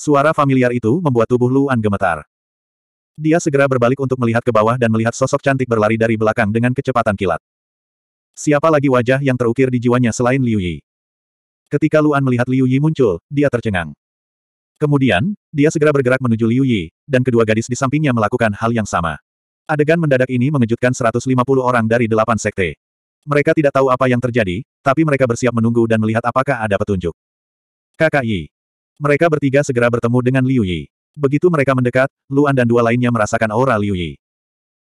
Suara familiar itu membuat tubuh Luan gemetar. Dia segera berbalik untuk melihat ke bawah dan melihat sosok cantik berlari dari belakang dengan kecepatan kilat. Siapa lagi wajah yang terukir di jiwanya selain Liu Yi? Ketika Luan melihat Liu Yi muncul, dia tercengang. Kemudian, dia segera bergerak menuju Liu Yi, dan kedua gadis di sampingnya melakukan hal yang sama. Adegan mendadak ini mengejutkan 150 orang dari delapan sekte. Mereka tidak tahu apa yang terjadi, tapi mereka bersiap menunggu dan melihat apakah ada petunjuk. Kakak Yi. Mereka bertiga segera bertemu dengan Liu Yi. Begitu mereka mendekat, Luan dan dua lainnya merasakan aura Liu Yi.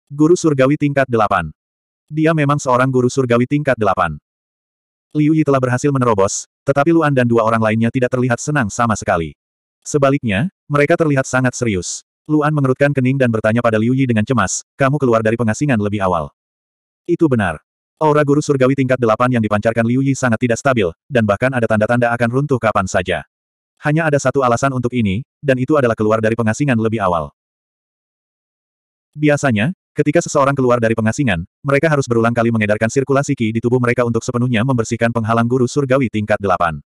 Guru Surgawi tingkat 8. Dia memang seorang guru surgawi tingkat 8. Liu Yi telah berhasil menerobos, tetapi Luan dan dua orang lainnya tidak terlihat senang sama sekali. Sebaliknya, mereka terlihat sangat serius. Luan mengerutkan kening dan bertanya pada Liu Yi dengan cemas, kamu keluar dari pengasingan lebih awal. Itu benar. Aura guru surgawi tingkat delapan yang dipancarkan Liu Yi sangat tidak stabil, dan bahkan ada tanda-tanda akan runtuh kapan saja. Hanya ada satu alasan untuk ini, dan itu adalah keluar dari pengasingan lebih awal. Biasanya, ketika seseorang keluar dari pengasingan, mereka harus berulang kali mengedarkan sirkulasi ki di tubuh mereka untuk sepenuhnya membersihkan penghalang guru surgawi tingkat 8.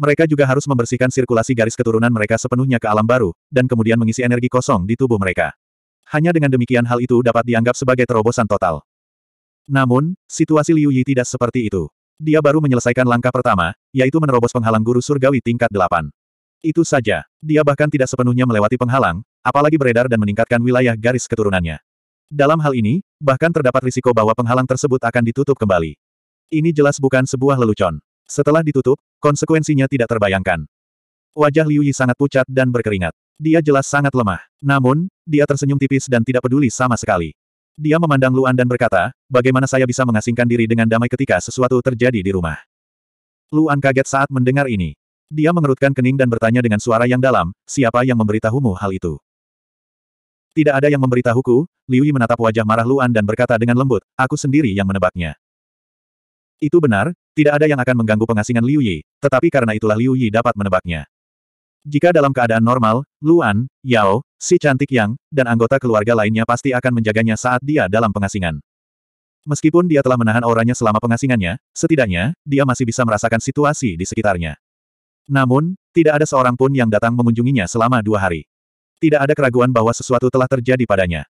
Mereka juga harus membersihkan sirkulasi garis keturunan mereka sepenuhnya ke alam baru, dan kemudian mengisi energi kosong di tubuh mereka. Hanya dengan demikian hal itu dapat dianggap sebagai terobosan total. Namun, situasi Liu Yi tidak seperti itu. Dia baru menyelesaikan langkah pertama, yaitu menerobos penghalang guru surgawi tingkat 8. Itu saja, dia bahkan tidak sepenuhnya melewati penghalang, apalagi beredar dan meningkatkan wilayah garis keturunannya. Dalam hal ini, bahkan terdapat risiko bahwa penghalang tersebut akan ditutup kembali. Ini jelas bukan sebuah lelucon. Setelah ditutup, konsekuensinya tidak terbayangkan. Wajah Liu Yi sangat pucat dan berkeringat. Dia jelas sangat lemah. Namun, dia tersenyum tipis dan tidak peduli sama sekali. Dia memandang Luan dan berkata, bagaimana saya bisa mengasingkan diri dengan damai ketika sesuatu terjadi di rumah. Luan kaget saat mendengar ini. Dia mengerutkan kening dan bertanya dengan suara yang dalam, siapa yang memberitahumu hal itu? Tidak ada yang memberitahuku, Liu Yi menatap wajah marah Luan dan berkata dengan lembut, aku sendiri yang menebaknya. Itu benar, tidak ada yang akan mengganggu pengasingan Liu Yi, tetapi karena itulah Liu Yi dapat menebaknya. Jika dalam keadaan normal, Luan, Yao, si cantik Yang, dan anggota keluarga lainnya pasti akan menjaganya saat dia dalam pengasingan. Meskipun dia telah menahan auranya selama pengasingannya, setidaknya, dia masih bisa merasakan situasi di sekitarnya. Namun, tidak ada seorang pun yang datang mengunjunginya selama dua hari. Tidak ada keraguan bahwa sesuatu telah terjadi padanya.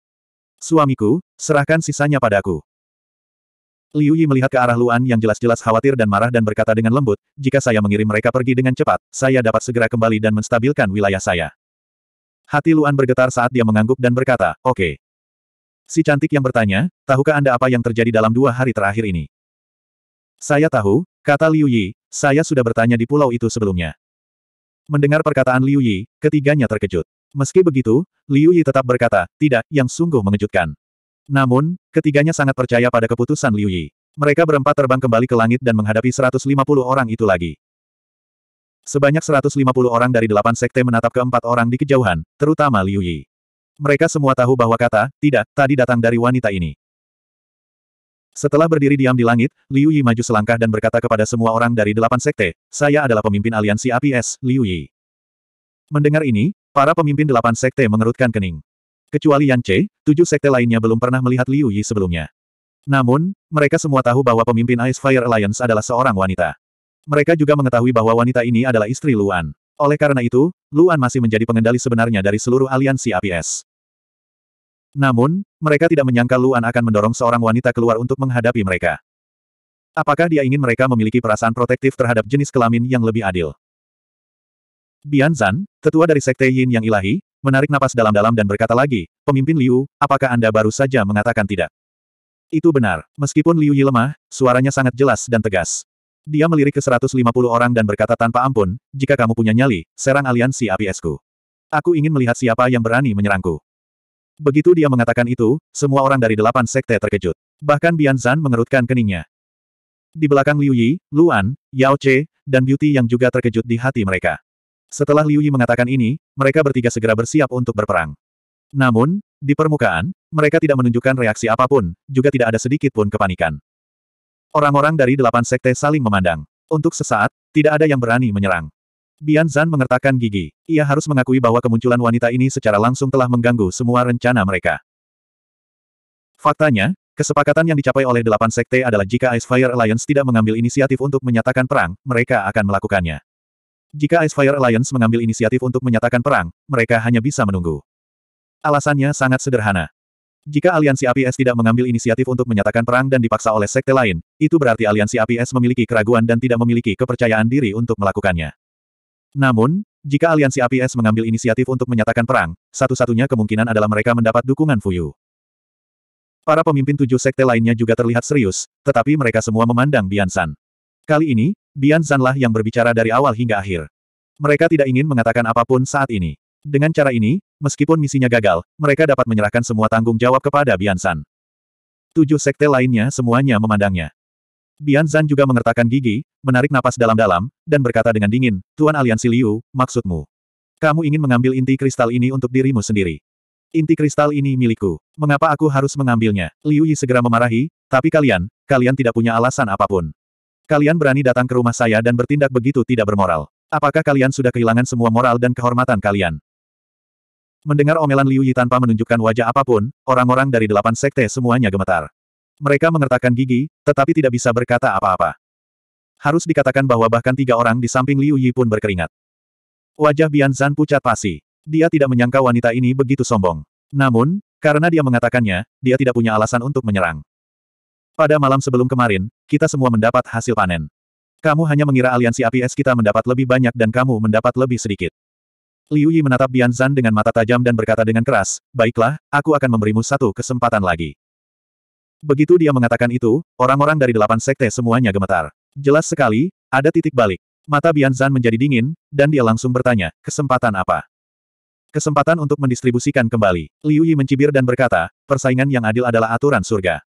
Suamiku, serahkan sisanya padaku. Liu Yi melihat ke arah Luan yang jelas-jelas khawatir dan marah dan berkata dengan lembut, jika saya mengirim mereka pergi dengan cepat, saya dapat segera kembali dan menstabilkan wilayah saya. Hati Luan bergetar saat dia mengangguk dan berkata, oke. Okay. Si cantik yang bertanya, tahukah Anda apa yang terjadi dalam dua hari terakhir ini? Saya tahu, kata Liu Yi, saya sudah bertanya di pulau itu sebelumnya. Mendengar perkataan Liu Yi, ketiganya terkejut. Meski begitu, Liu Yi tetap berkata, tidak, yang sungguh mengejutkan. Namun, ketiganya sangat percaya pada keputusan Liu Yi. Mereka berempat terbang kembali ke langit dan menghadapi 150 orang itu lagi. Sebanyak 150 orang dari delapan sekte menatap keempat orang di kejauhan, terutama Liu Yi. Mereka semua tahu bahwa kata, tidak, tadi datang dari wanita ini. Setelah berdiri diam di langit, Liu Yi maju selangkah dan berkata kepada semua orang dari delapan sekte, saya adalah pemimpin aliansi APS, Liu Yi. Mendengar ini, para pemimpin delapan sekte mengerutkan kening. Kecuali Yan Che, tujuh sekte lainnya belum pernah melihat Liu Yi sebelumnya. Namun, mereka semua tahu bahwa pemimpin Ice Fire Alliance adalah seorang wanita. Mereka juga mengetahui bahwa wanita ini adalah istri Luan. Oleh karena itu, Luan masih menjadi pengendali sebenarnya dari seluruh aliansi APS. Namun, mereka tidak menyangka Luan akan mendorong seorang wanita keluar untuk menghadapi mereka. Apakah dia ingin mereka memiliki perasaan protektif terhadap jenis kelamin yang lebih adil? Bian Zan, tetua dari Sekte Yin Yang Ilahi, menarik napas dalam-dalam dan berkata lagi, pemimpin Liu, apakah Anda baru saja mengatakan tidak? Itu benar, meskipun Liu Yi lemah, suaranya sangat jelas dan tegas. Dia melirik ke 150 orang dan berkata tanpa ampun, jika kamu punya nyali, serang aliansi api esku. Aku ingin melihat siapa yang berani menyerangku. Begitu dia mengatakan itu, semua orang dari delapan sekte terkejut. Bahkan Bian Zhan mengerutkan keningnya. Di belakang Liu Yi, Luan, Yao Che, dan Beauty yang juga terkejut di hati mereka. Setelah Liu Yi mengatakan ini, mereka bertiga segera bersiap untuk berperang. Namun, di permukaan, mereka tidak menunjukkan reaksi apapun, juga tidak ada sedikit pun kepanikan. Orang-orang dari delapan sekte saling memandang. Untuk sesaat, tidak ada yang berani menyerang. Bian Zan mengertakkan gigi. Ia harus mengakui bahwa kemunculan wanita ini secara langsung telah mengganggu semua rencana mereka. Faktanya, Kesepakatan yang dicapai oleh delapan sekte adalah jika Ice Fire Alliance tidak mengambil inisiatif untuk menyatakan perang, mereka akan melakukannya. Jika Fire Alliance mengambil inisiatif untuk menyatakan perang, mereka hanya bisa menunggu. Alasannya sangat sederhana. Jika aliansi APS tidak mengambil inisiatif untuk menyatakan perang dan dipaksa oleh sekte lain, itu berarti aliansi APS memiliki keraguan dan tidak memiliki kepercayaan diri untuk melakukannya. Namun, jika aliansi APS mengambil inisiatif untuk menyatakan perang, satu-satunya kemungkinan adalah mereka mendapat dukungan Fuyu. Para pemimpin tujuh sekte lainnya juga terlihat serius, tetapi mereka semua memandang Biansan. Kali ini, Bian Zanlah yang berbicara dari awal hingga akhir. Mereka tidak ingin mengatakan apapun saat ini. Dengan cara ini, meskipun misinya gagal, mereka dapat menyerahkan semua tanggung jawab kepada Bian San. Tujuh sekte lainnya semuanya memandangnya. Bian Zan juga mengertakkan gigi, menarik napas dalam-dalam, dan berkata dengan dingin, Tuan Aliansi Liu, maksudmu. Kamu ingin mengambil inti kristal ini untuk dirimu sendiri. Inti kristal ini milikku. Mengapa aku harus mengambilnya? Liu Yi segera memarahi, tapi kalian, kalian tidak punya alasan apapun. Kalian berani datang ke rumah saya dan bertindak begitu tidak bermoral. Apakah kalian sudah kehilangan semua moral dan kehormatan kalian? Mendengar omelan Liu Yi tanpa menunjukkan wajah apapun, orang-orang dari delapan sekte semuanya gemetar. Mereka mengertakkan gigi, tetapi tidak bisa berkata apa-apa. Harus dikatakan bahwa bahkan tiga orang di samping Liu Yi pun berkeringat. Wajah Bian Zan pucat pasi. Dia tidak menyangka wanita ini begitu sombong. Namun, karena dia mengatakannya, dia tidak punya alasan untuk menyerang. Pada malam sebelum kemarin, kita semua mendapat hasil panen. Kamu hanya mengira aliansi api es kita mendapat lebih banyak dan kamu mendapat lebih sedikit. Liu Yi menatap Bian Zan dengan mata tajam dan berkata dengan keras, Baiklah, aku akan memberimu satu kesempatan lagi. Begitu dia mengatakan itu, orang-orang dari delapan sekte semuanya gemetar. Jelas sekali, ada titik balik. Mata Bian Zan menjadi dingin, dan dia langsung bertanya, kesempatan apa? Kesempatan untuk mendistribusikan kembali. Liu Yi mencibir dan berkata, persaingan yang adil adalah aturan surga.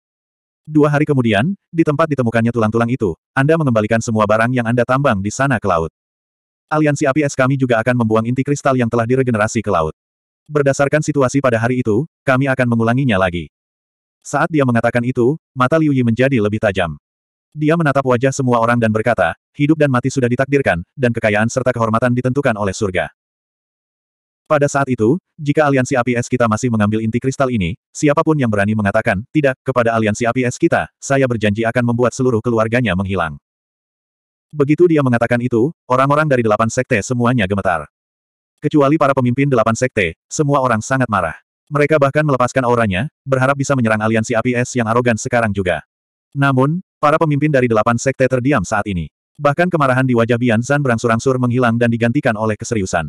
Dua hari kemudian, di tempat ditemukannya tulang-tulang itu, Anda mengembalikan semua barang yang Anda tambang di sana ke laut. Aliansi api es kami juga akan membuang inti kristal yang telah diregenerasi ke laut. Berdasarkan situasi pada hari itu, kami akan mengulanginya lagi. Saat dia mengatakan itu, mata Liu Yi menjadi lebih tajam. Dia menatap wajah semua orang dan berkata, hidup dan mati sudah ditakdirkan, dan kekayaan serta kehormatan ditentukan oleh surga. Pada saat itu, jika aliansi APS kita masih mengambil inti kristal ini, siapapun yang berani mengatakan, tidak, kepada aliansi APS kita, saya berjanji akan membuat seluruh keluarganya menghilang. Begitu dia mengatakan itu, orang-orang dari delapan sekte semuanya gemetar. Kecuali para pemimpin delapan sekte, semua orang sangat marah. Mereka bahkan melepaskan auranya, berharap bisa menyerang aliansi APS yang arogan sekarang juga. Namun, para pemimpin dari delapan sekte terdiam saat ini. Bahkan kemarahan di wajah Bian Zan berangsur-angsur menghilang dan digantikan oleh keseriusan.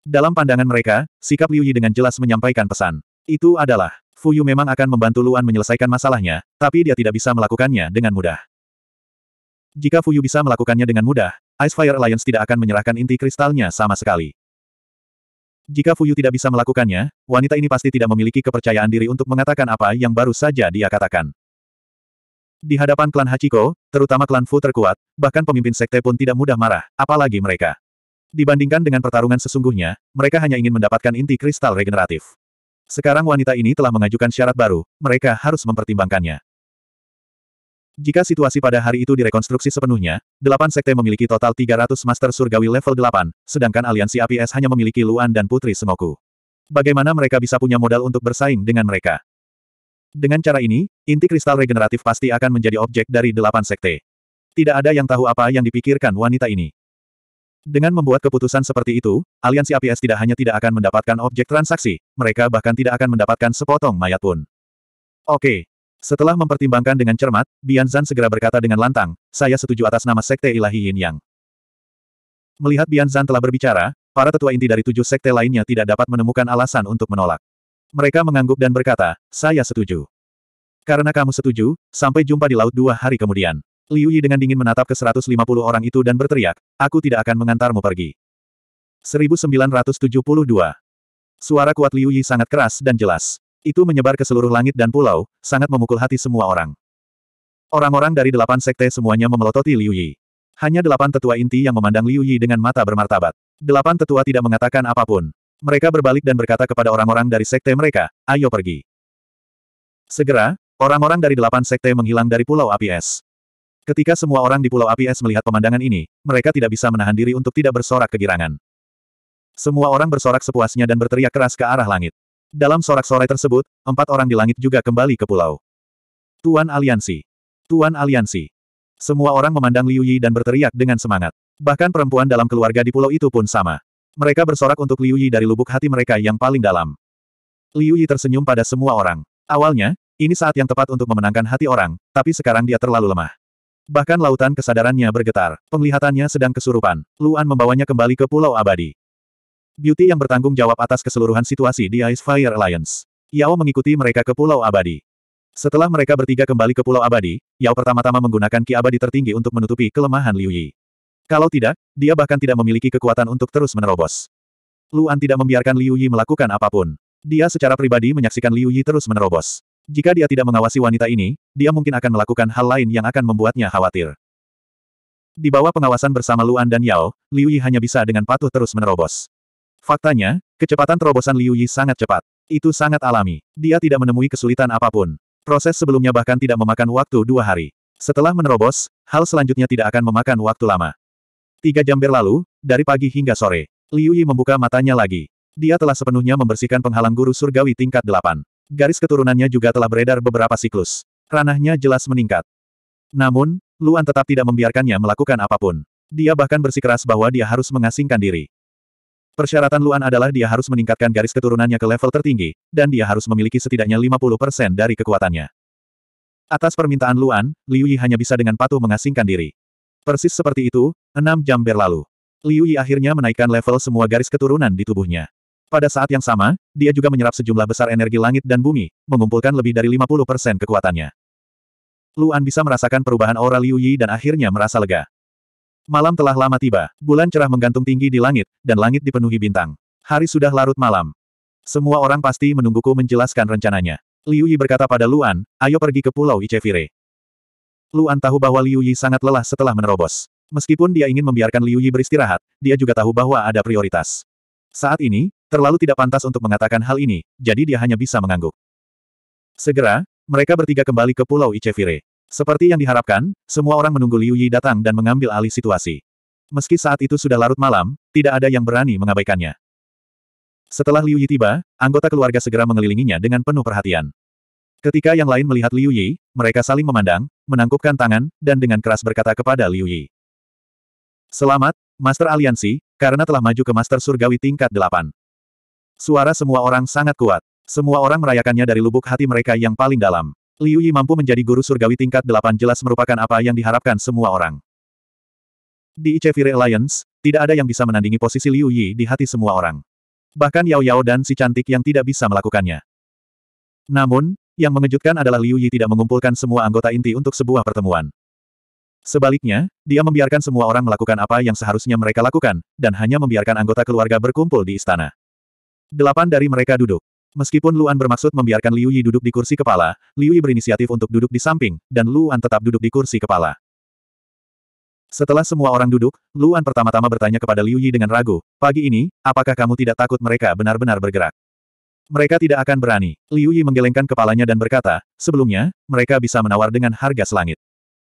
Dalam pandangan mereka, sikap Liu Yi dengan jelas menyampaikan pesan. Itu adalah, Fu Yu memang akan membantu Luan menyelesaikan masalahnya, tapi dia tidak bisa melakukannya dengan mudah. Jika Fu Yu bisa melakukannya dengan mudah, Ice Fire Alliance tidak akan menyerahkan inti kristalnya sama sekali. Jika Fu Yu tidak bisa melakukannya, wanita ini pasti tidak memiliki kepercayaan diri untuk mengatakan apa yang baru saja dia katakan. Di hadapan klan Hachiko, terutama klan Fu terkuat, bahkan pemimpin sekte pun tidak mudah marah, apalagi mereka. Dibandingkan dengan pertarungan sesungguhnya, mereka hanya ingin mendapatkan inti kristal regeneratif. Sekarang wanita ini telah mengajukan syarat baru, mereka harus mempertimbangkannya. Jika situasi pada hari itu direkonstruksi sepenuhnya, delapan sekte memiliki total 300 Master Surgawi level 8, sedangkan aliansi APS hanya memiliki Luan dan Putri Sengoku. Bagaimana mereka bisa punya modal untuk bersaing dengan mereka? Dengan cara ini, inti kristal regeneratif pasti akan menjadi objek dari delapan sekte. Tidak ada yang tahu apa yang dipikirkan wanita ini. Dengan membuat keputusan seperti itu, aliansi APS tidak hanya tidak akan mendapatkan objek transaksi, mereka bahkan tidak akan mendapatkan sepotong mayat pun. Oke. Setelah mempertimbangkan dengan cermat, Bian Zan segera berkata dengan lantang, saya setuju atas nama Sekte Ilahi Yin Yang. Melihat Bian Zan telah berbicara, para tetua inti dari tujuh sekte lainnya tidak dapat menemukan alasan untuk menolak. Mereka mengangguk dan berkata, saya setuju. Karena kamu setuju, sampai jumpa di laut dua hari kemudian. Liu Yi dengan dingin menatap ke 150 orang itu dan berteriak, aku tidak akan mengantarmu pergi. 1972. Suara kuat Liu Yi sangat keras dan jelas. Itu menyebar ke seluruh langit dan pulau, sangat memukul hati semua orang. Orang-orang dari delapan sekte semuanya memelototi Liu Yi. Hanya delapan tetua inti yang memandang Liu Yi dengan mata bermartabat. Delapan tetua tidak mengatakan apapun. Mereka berbalik dan berkata kepada orang-orang dari sekte mereka, ayo pergi. Segera, orang-orang dari delapan sekte menghilang dari Pulau Api Es. Ketika semua orang di Pulau Api Es melihat pemandangan ini, mereka tidak bisa menahan diri untuk tidak bersorak kegirangan. Semua orang bersorak sepuasnya dan berteriak keras ke arah langit. Dalam sorak-sorai tersebut, empat orang di langit juga kembali ke pulau. Tuan Aliansi. Tuan Aliansi. Semua orang memandang Liu Yi dan berteriak dengan semangat. Bahkan perempuan dalam keluarga di pulau itu pun sama. Mereka bersorak untuk Liu Yi dari lubuk hati mereka yang paling dalam. Liu Yi tersenyum pada semua orang. Awalnya, ini saat yang tepat untuk memenangkan hati orang, tapi sekarang dia terlalu lemah. Bahkan lautan kesadarannya bergetar. Penglihatannya sedang kesurupan. Luan membawanya kembali ke Pulau Abadi. Beauty yang bertanggung jawab atas keseluruhan situasi di Ice Fire Alliance. Yao mengikuti mereka ke Pulau Abadi. Setelah mereka bertiga kembali ke Pulau Abadi, Yao pertama-tama menggunakan Ki Abadi tertinggi untuk menutupi kelemahan Liu Yi. Kalau tidak, dia bahkan tidak memiliki kekuatan untuk terus menerobos. Luan tidak membiarkan Liu Yi melakukan apapun. Dia secara pribadi menyaksikan Liu Yi terus menerobos. Jika dia tidak mengawasi wanita ini, dia mungkin akan melakukan hal lain yang akan membuatnya khawatir. Di bawah pengawasan bersama Luan dan Yao, Liu Yi hanya bisa dengan patuh terus menerobos. Faktanya, kecepatan terobosan Liu Yi sangat cepat. Itu sangat alami. Dia tidak menemui kesulitan apapun. Proses sebelumnya bahkan tidak memakan waktu dua hari. Setelah menerobos, hal selanjutnya tidak akan memakan waktu lama. Tiga jam berlalu, dari pagi hingga sore. Liu Yi membuka matanya lagi. Dia telah sepenuhnya membersihkan penghalang guru surgawi tingkat delapan. Garis keturunannya juga telah beredar beberapa siklus. Ranahnya jelas meningkat. Namun, Luan tetap tidak membiarkannya melakukan apapun. Dia bahkan bersikeras bahwa dia harus mengasingkan diri. Persyaratan Luan adalah dia harus meningkatkan garis keturunannya ke level tertinggi, dan dia harus memiliki setidaknya 50% dari kekuatannya. Atas permintaan Luan, Liu Yi hanya bisa dengan patuh mengasingkan diri. Persis seperti itu, enam jam berlalu. Liu Yi akhirnya menaikkan level semua garis keturunan di tubuhnya. Pada saat yang sama, dia juga menyerap sejumlah besar energi langit dan bumi, mengumpulkan lebih dari 50% kekuatannya. Luan bisa merasakan perubahan aura Liu Yi dan akhirnya merasa lega. Malam telah lama tiba, bulan cerah menggantung tinggi di langit, dan langit dipenuhi bintang. Hari sudah larut malam. Semua orang pasti menungguku menjelaskan rencananya. Liu Yi berkata pada Luan, ayo pergi ke Pulau Icevire. Luan tahu bahwa Liu Yi sangat lelah setelah menerobos. Meskipun dia ingin membiarkan Liu Yi beristirahat, dia juga tahu bahwa ada prioritas. Saat ini, Terlalu tidak pantas untuk mengatakan hal ini, jadi dia hanya bisa mengangguk. Segera, mereka bertiga kembali ke Pulau Ichevire. Seperti yang diharapkan, semua orang menunggu Liu Yi datang dan mengambil alih situasi. Meski saat itu sudah larut malam, tidak ada yang berani mengabaikannya. Setelah Liu Yi tiba, anggota keluarga segera mengelilinginya dengan penuh perhatian. Ketika yang lain melihat Liu Yi, mereka saling memandang, menangkupkan tangan, dan dengan keras berkata kepada Liu Yi. Selamat, Master Aliansi, karena telah maju ke Master Surgawi tingkat 8. Suara semua orang sangat kuat. Semua orang merayakannya dari lubuk hati mereka yang paling dalam. Liu Yi mampu menjadi guru surgawi tingkat delapan jelas merupakan apa yang diharapkan semua orang. Di Ichevire Alliance, tidak ada yang bisa menandingi posisi Liu Yi di hati semua orang. Bahkan Yao Yao dan si cantik yang tidak bisa melakukannya. Namun, yang mengejutkan adalah Liu Yi tidak mengumpulkan semua anggota inti untuk sebuah pertemuan. Sebaliknya, dia membiarkan semua orang melakukan apa yang seharusnya mereka lakukan, dan hanya membiarkan anggota keluarga berkumpul di istana. Delapan dari mereka duduk. Meskipun Luan bermaksud membiarkan Liu Yi duduk di kursi kepala, Liu Yi berinisiatif untuk duduk di samping, dan Luan tetap duduk di kursi kepala. Setelah semua orang duduk, Luan pertama-tama bertanya kepada Liu Yi dengan ragu, pagi ini, apakah kamu tidak takut mereka benar-benar bergerak? Mereka tidak akan berani. Liu Yi menggelengkan kepalanya dan berkata, sebelumnya, mereka bisa menawar dengan harga selangit.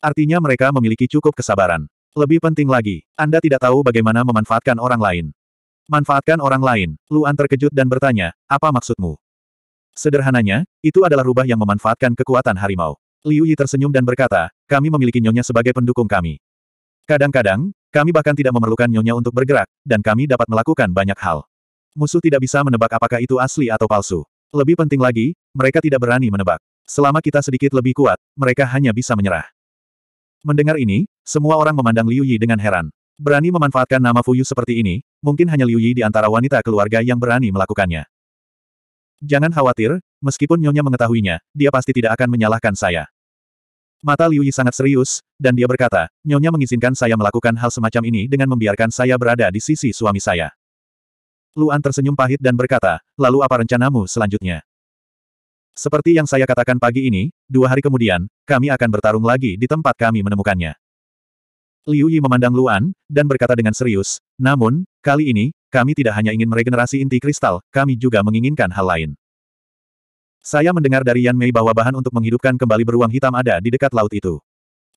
Artinya mereka memiliki cukup kesabaran. Lebih penting lagi, Anda tidak tahu bagaimana memanfaatkan orang lain. Manfaatkan orang lain, Luan terkejut dan bertanya, apa maksudmu? Sederhananya, itu adalah rubah yang memanfaatkan kekuatan harimau. Liu Yi tersenyum dan berkata, kami memiliki Nyonya sebagai pendukung kami. Kadang-kadang, kami bahkan tidak memerlukan Nyonya untuk bergerak, dan kami dapat melakukan banyak hal. Musuh tidak bisa menebak apakah itu asli atau palsu. Lebih penting lagi, mereka tidak berani menebak. Selama kita sedikit lebih kuat, mereka hanya bisa menyerah. Mendengar ini, semua orang memandang Liu Yi dengan heran. Berani memanfaatkan nama Fuyu seperti ini, mungkin hanya Liu Yi di antara wanita keluarga yang berani melakukannya. Jangan khawatir, meskipun Nyonya mengetahuinya, dia pasti tidak akan menyalahkan saya. Mata Liu Yi sangat serius, dan dia berkata, Nyonya mengizinkan saya melakukan hal semacam ini dengan membiarkan saya berada di sisi suami saya. Luan tersenyum pahit dan berkata, lalu apa rencanamu selanjutnya? Seperti yang saya katakan pagi ini, dua hari kemudian, kami akan bertarung lagi di tempat kami menemukannya. Liu Yi memandang Luan, dan berkata dengan serius, namun, kali ini, kami tidak hanya ingin meregenerasi inti kristal, kami juga menginginkan hal lain. Saya mendengar dari Yan Mei bahwa bahan untuk menghidupkan kembali beruang hitam ada di dekat laut itu.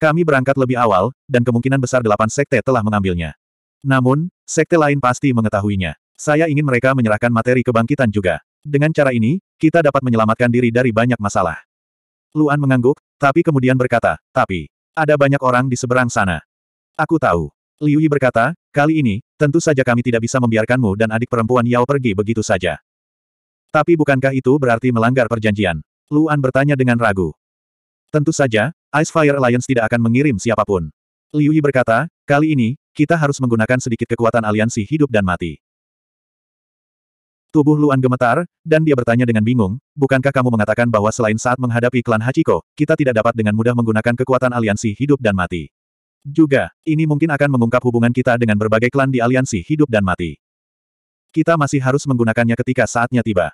Kami berangkat lebih awal, dan kemungkinan besar delapan sekte telah mengambilnya. Namun, sekte lain pasti mengetahuinya. Saya ingin mereka menyerahkan materi kebangkitan juga. Dengan cara ini, kita dapat menyelamatkan diri dari banyak masalah. Luan mengangguk, tapi kemudian berkata, tapi, ada banyak orang di seberang sana. Aku tahu. Liu Yi berkata, kali ini, tentu saja kami tidak bisa membiarkanmu dan adik perempuan Yao pergi begitu saja. Tapi bukankah itu berarti melanggar perjanjian? Luan bertanya dengan ragu. Tentu saja, Ice Fire Alliance tidak akan mengirim siapapun. Liu Yi berkata, kali ini, kita harus menggunakan sedikit kekuatan aliansi hidup dan mati. Tubuh Luan gemetar, dan dia bertanya dengan bingung, bukankah kamu mengatakan bahwa selain saat menghadapi klan Hachiko, kita tidak dapat dengan mudah menggunakan kekuatan aliansi hidup dan mati? Juga, ini mungkin akan mengungkap hubungan kita dengan berbagai klan di aliansi hidup dan mati. Kita masih harus menggunakannya ketika saatnya tiba.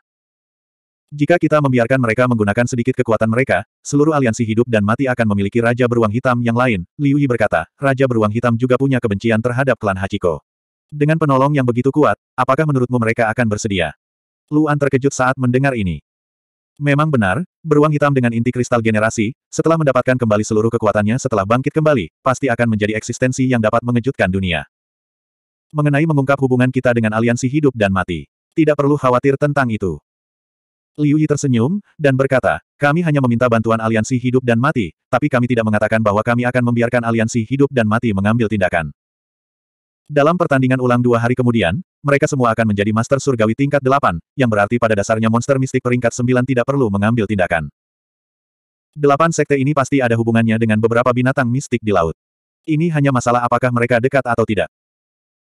Jika kita membiarkan mereka menggunakan sedikit kekuatan mereka, seluruh aliansi hidup dan mati akan memiliki Raja Beruang Hitam yang lain, Liu Yi berkata, Raja Beruang Hitam juga punya kebencian terhadap klan Hachiko. Dengan penolong yang begitu kuat, apakah menurutmu mereka akan bersedia? Luan terkejut saat mendengar ini. Memang benar, beruang hitam dengan inti kristal generasi, setelah mendapatkan kembali seluruh kekuatannya setelah bangkit kembali, pasti akan menjadi eksistensi yang dapat mengejutkan dunia. Mengenai mengungkap hubungan kita dengan aliansi hidup dan mati. Tidak perlu khawatir tentang itu. Liu Yi tersenyum, dan berkata, kami hanya meminta bantuan aliansi hidup dan mati, tapi kami tidak mengatakan bahwa kami akan membiarkan aliansi hidup dan mati mengambil tindakan. Dalam pertandingan ulang dua hari kemudian, mereka semua akan menjadi Master Surgawi tingkat delapan, yang berarti pada dasarnya monster mistik peringkat sembilan tidak perlu mengambil tindakan. Delapan sekte ini pasti ada hubungannya dengan beberapa binatang mistik di laut. Ini hanya masalah apakah mereka dekat atau tidak.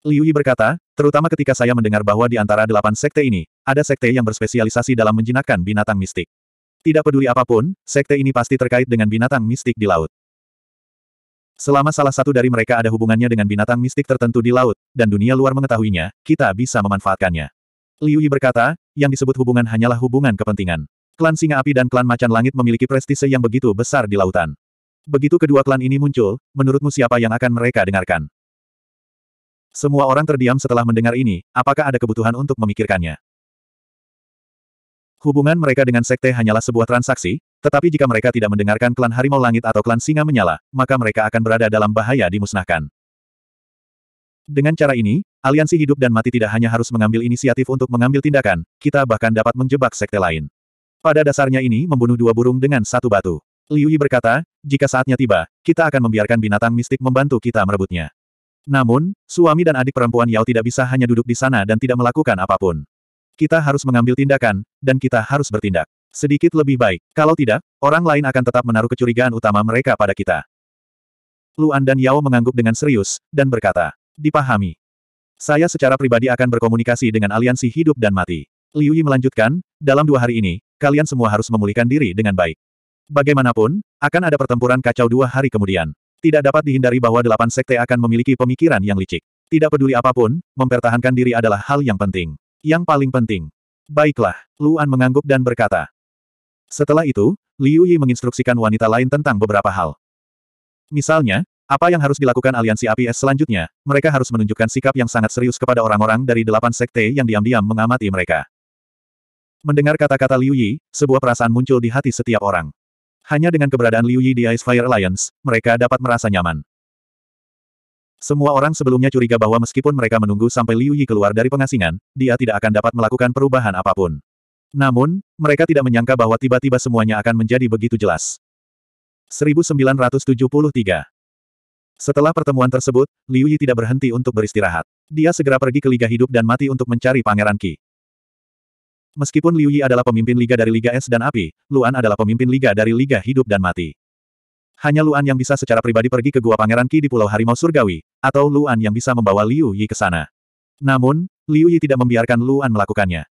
Liu Yi berkata, terutama ketika saya mendengar bahwa di antara delapan sekte ini, ada sekte yang berspesialisasi dalam menjinakkan binatang mistik. Tidak peduli apapun, sekte ini pasti terkait dengan binatang mistik di laut. Selama salah satu dari mereka ada hubungannya dengan binatang mistik tertentu di laut, dan dunia luar mengetahuinya, kita bisa memanfaatkannya. Liu Yi berkata, yang disebut hubungan hanyalah hubungan kepentingan. Klan Singa Api dan klan Macan Langit memiliki prestise yang begitu besar di lautan. Begitu kedua klan ini muncul, menurutmu siapa yang akan mereka dengarkan? Semua orang terdiam setelah mendengar ini, apakah ada kebutuhan untuk memikirkannya? Hubungan mereka dengan sekte hanyalah sebuah transaksi, tetapi jika mereka tidak mendengarkan klan harimau langit atau klan singa menyala, maka mereka akan berada dalam bahaya dimusnahkan. Dengan cara ini, aliansi hidup dan mati tidak hanya harus mengambil inisiatif untuk mengambil tindakan, kita bahkan dapat menjebak sekte lain. Pada dasarnya ini membunuh dua burung dengan satu batu. Liu Yi berkata, jika saatnya tiba, kita akan membiarkan binatang mistik membantu kita merebutnya. Namun, suami dan adik perempuan Yao tidak bisa hanya duduk di sana dan tidak melakukan apapun. Kita harus mengambil tindakan, dan kita harus bertindak. Sedikit lebih baik. Kalau tidak, orang lain akan tetap menaruh kecurigaan utama mereka pada kita. Luan dan Yao mengangguk dengan serius, dan berkata, Dipahami. Saya secara pribadi akan berkomunikasi dengan aliansi hidup dan mati. Liu Yi melanjutkan, dalam dua hari ini, kalian semua harus memulihkan diri dengan baik. Bagaimanapun, akan ada pertempuran kacau dua hari kemudian. Tidak dapat dihindari bahwa delapan sekte akan memiliki pemikiran yang licik. Tidak peduli apapun, mempertahankan diri adalah hal yang penting. Yang paling penting. Baiklah, Luan mengangguk dan berkata, setelah itu, Liu Yi menginstruksikan wanita lain tentang beberapa hal. Misalnya, apa yang harus dilakukan aliansi api es selanjutnya, mereka harus menunjukkan sikap yang sangat serius kepada orang-orang dari delapan sekte yang diam-diam mengamati mereka. Mendengar kata-kata Liu Yi, sebuah perasaan muncul di hati setiap orang. Hanya dengan keberadaan Liu Yi di Ice Fire Alliance, mereka dapat merasa nyaman. Semua orang sebelumnya curiga bahwa meskipun mereka menunggu sampai Liu Yi keluar dari pengasingan, dia tidak akan dapat melakukan perubahan apapun. Namun, mereka tidak menyangka bahwa tiba-tiba semuanya akan menjadi begitu jelas. 1973 Setelah pertemuan tersebut, Liu Yi tidak berhenti untuk beristirahat. Dia segera pergi ke Liga Hidup dan Mati untuk mencari Pangeran Qi. Meskipun Liu Yi adalah pemimpin Liga dari Liga Es dan Api, Luan adalah pemimpin Liga dari Liga Hidup dan Mati. Hanya Luan yang bisa secara pribadi pergi ke Gua Pangeran Qi di Pulau Harimau Surgawi, atau Luan yang bisa membawa Liu Yi ke sana. Namun, Liu Yi tidak membiarkan Luan melakukannya.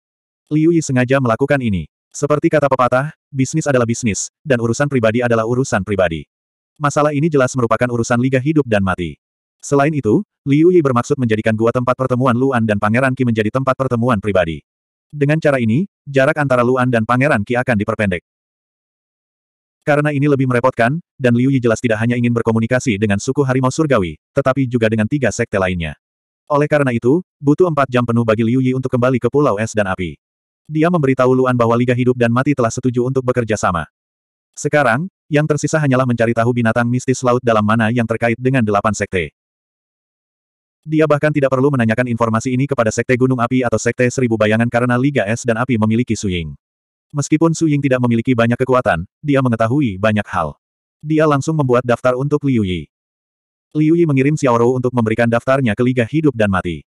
Liu Yi sengaja melakukan ini. Seperti kata pepatah, bisnis adalah bisnis, dan urusan pribadi adalah urusan pribadi. Masalah ini jelas merupakan urusan liga hidup dan mati. Selain itu, Liu Yi bermaksud menjadikan gua tempat pertemuan Luan dan Pangeran Qi menjadi tempat pertemuan pribadi. Dengan cara ini, jarak antara Luan dan Pangeran Qi akan diperpendek. Karena ini lebih merepotkan, dan Liu Yi jelas tidak hanya ingin berkomunikasi dengan suku harimau surgawi, tetapi juga dengan tiga sekte lainnya. Oleh karena itu, butuh empat jam penuh bagi Liu Yi untuk kembali ke Pulau Es dan Api dia memberitahu Luan bahwa Liga Hidup dan Mati telah setuju untuk bekerja sama. Sekarang, yang tersisa hanyalah mencari tahu binatang mistis laut dalam mana yang terkait dengan delapan sekte. Dia bahkan tidak perlu menanyakan informasi ini kepada Sekte Gunung Api atau Sekte Seribu Bayangan karena Liga Es dan Api memiliki Suying. Meskipun Suying tidak memiliki banyak kekuatan, dia mengetahui banyak hal. Dia langsung membuat daftar untuk Liu Yi. Liu Yi mengirim Xiaoru untuk memberikan daftarnya ke Liga Hidup dan Mati.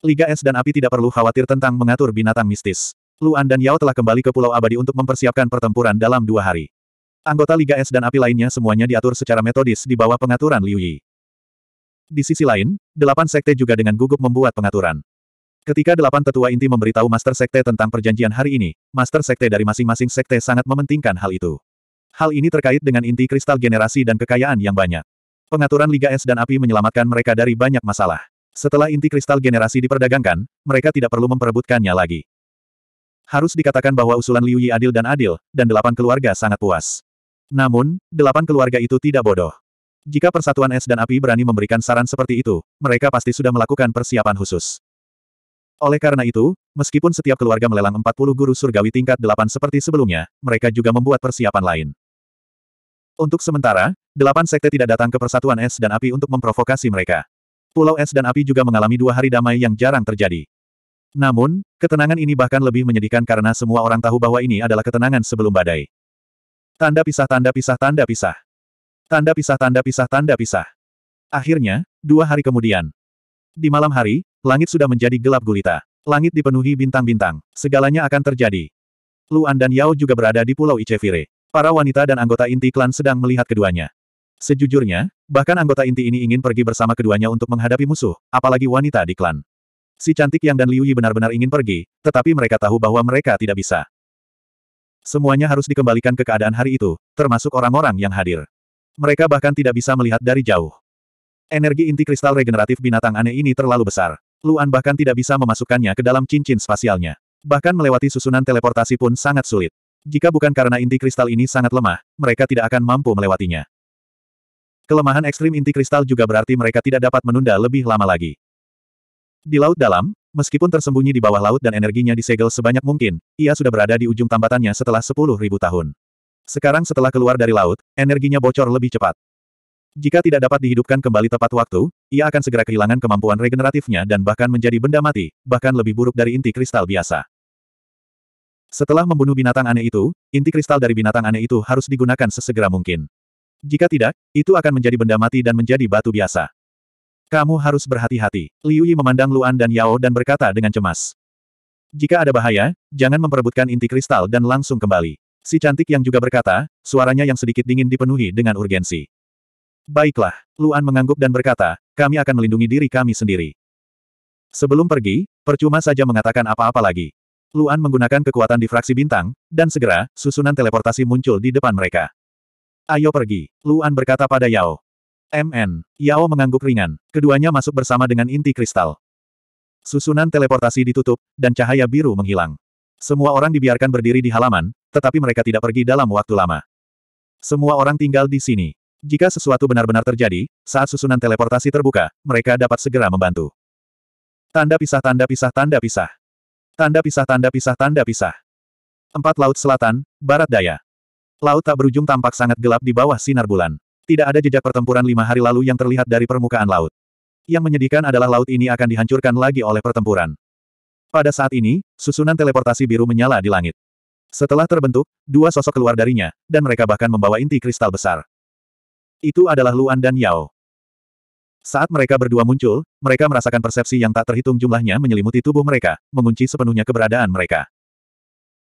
Liga Es dan Api tidak perlu khawatir tentang mengatur binatang mistis. Luan dan Yao telah kembali ke Pulau Abadi untuk mempersiapkan pertempuran dalam dua hari. Anggota Liga S dan api lainnya semuanya diatur secara metodis di bawah pengaturan Liu Yi. Di sisi lain, delapan sekte juga dengan gugup membuat pengaturan. Ketika delapan tetua inti memberitahu Master Sekte tentang perjanjian hari ini, Master Sekte dari masing-masing sekte sangat mementingkan hal itu. Hal ini terkait dengan inti kristal generasi dan kekayaan yang banyak. Pengaturan Liga S dan Api menyelamatkan mereka dari banyak masalah. Setelah inti kristal generasi diperdagangkan, mereka tidak perlu memperebutkannya lagi. Harus dikatakan bahwa usulan Liu Yi adil dan adil, dan delapan keluarga sangat puas. Namun, delapan keluarga itu tidak bodoh. Jika Persatuan Es dan Api berani memberikan saran seperti itu, mereka pasti sudah melakukan persiapan khusus. Oleh karena itu, meskipun setiap keluarga melelang 40 guru surgawi tingkat 8 seperti sebelumnya, mereka juga membuat persiapan lain. Untuk sementara, delapan sekte tidak datang ke persatuan es dan api untuk memprovokasi mereka. Pulau es dan api juga mengalami dua hari damai yang jarang terjadi. Namun, ketenangan ini bahkan lebih menyedihkan karena semua orang tahu bahwa ini adalah ketenangan sebelum badai. Tanda pisah tanda pisah tanda pisah. Tanda pisah tanda pisah tanda pisah. Akhirnya, dua hari kemudian. Di malam hari, langit sudah menjadi gelap gulita. Langit dipenuhi bintang-bintang. Segalanya akan terjadi. Luan dan Yao juga berada di Pulau Icevire. Para wanita dan anggota inti klan sedang melihat keduanya. Sejujurnya, bahkan anggota inti ini ingin pergi bersama keduanya untuk menghadapi musuh, apalagi wanita di klan. Si cantik Yang dan Liu Yi benar-benar ingin pergi, tetapi mereka tahu bahwa mereka tidak bisa. Semuanya harus dikembalikan ke keadaan hari itu, termasuk orang-orang yang hadir. Mereka bahkan tidak bisa melihat dari jauh. Energi inti kristal regeneratif binatang aneh ini terlalu besar. Luan bahkan tidak bisa memasukkannya ke dalam cincin spasialnya. Bahkan melewati susunan teleportasi pun sangat sulit. Jika bukan karena inti kristal ini sangat lemah, mereka tidak akan mampu melewatinya. Kelemahan ekstrim inti kristal juga berarti mereka tidak dapat menunda lebih lama lagi. Di laut dalam, meskipun tersembunyi di bawah laut dan energinya disegel sebanyak mungkin, ia sudah berada di ujung tambatannya setelah 10.000 tahun. Sekarang setelah keluar dari laut, energinya bocor lebih cepat. Jika tidak dapat dihidupkan kembali tepat waktu, ia akan segera kehilangan kemampuan regeneratifnya dan bahkan menjadi benda mati, bahkan lebih buruk dari inti kristal biasa. Setelah membunuh binatang aneh itu, inti kristal dari binatang aneh itu harus digunakan sesegera mungkin. Jika tidak, itu akan menjadi benda mati dan menjadi batu biasa. Kamu harus berhati-hati. Liu Yi memandang Luan dan Yao dan berkata dengan cemas. Jika ada bahaya, jangan memperebutkan inti kristal dan langsung kembali. Si cantik yang juga berkata, suaranya yang sedikit dingin dipenuhi dengan urgensi. Baiklah, Luan mengangguk dan berkata, kami akan melindungi diri kami sendiri. Sebelum pergi, percuma saja mengatakan apa-apa lagi. Luan menggunakan kekuatan difraksi bintang, dan segera, susunan teleportasi muncul di depan mereka. Ayo pergi, Luan berkata pada Yao. MN. Yao mengangguk ringan. Keduanya masuk bersama dengan inti kristal. Susunan teleportasi ditutup, dan cahaya biru menghilang. Semua orang dibiarkan berdiri di halaman, tetapi mereka tidak pergi dalam waktu lama. Semua orang tinggal di sini. Jika sesuatu benar-benar terjadi, saat susunan teleportasi terbuka, mereka dapat segera membantu. Tanda pisah tanda pisah tanda pisah. Tanda pisah tanda pisah tanda pisah. Empat laut selatan, barat daya. Laut tak berujung tampak sangat gelap di bawah sinar bulan. Tidak ada jejak pertempuran lima hari lalu yang terlihat dari permukaan laut. Yang menyedihkan adalah laut ini akan dihancurkan lagi oleh pertempuran. Pada saat ini, susunan teleportasi biru menyala di langit. Setelah terbentuk, dua sosok keluar darinya, dan mereka bahkan membawa inti kristal besar. Itu adalah Luan dan Yao. Saat mereka berdua muncul, mereka merasakan persepsi yang tak terhitung jumlahnya menyelimuti tubuh mereka, mengunci sepenuhnya keberadaan mereka.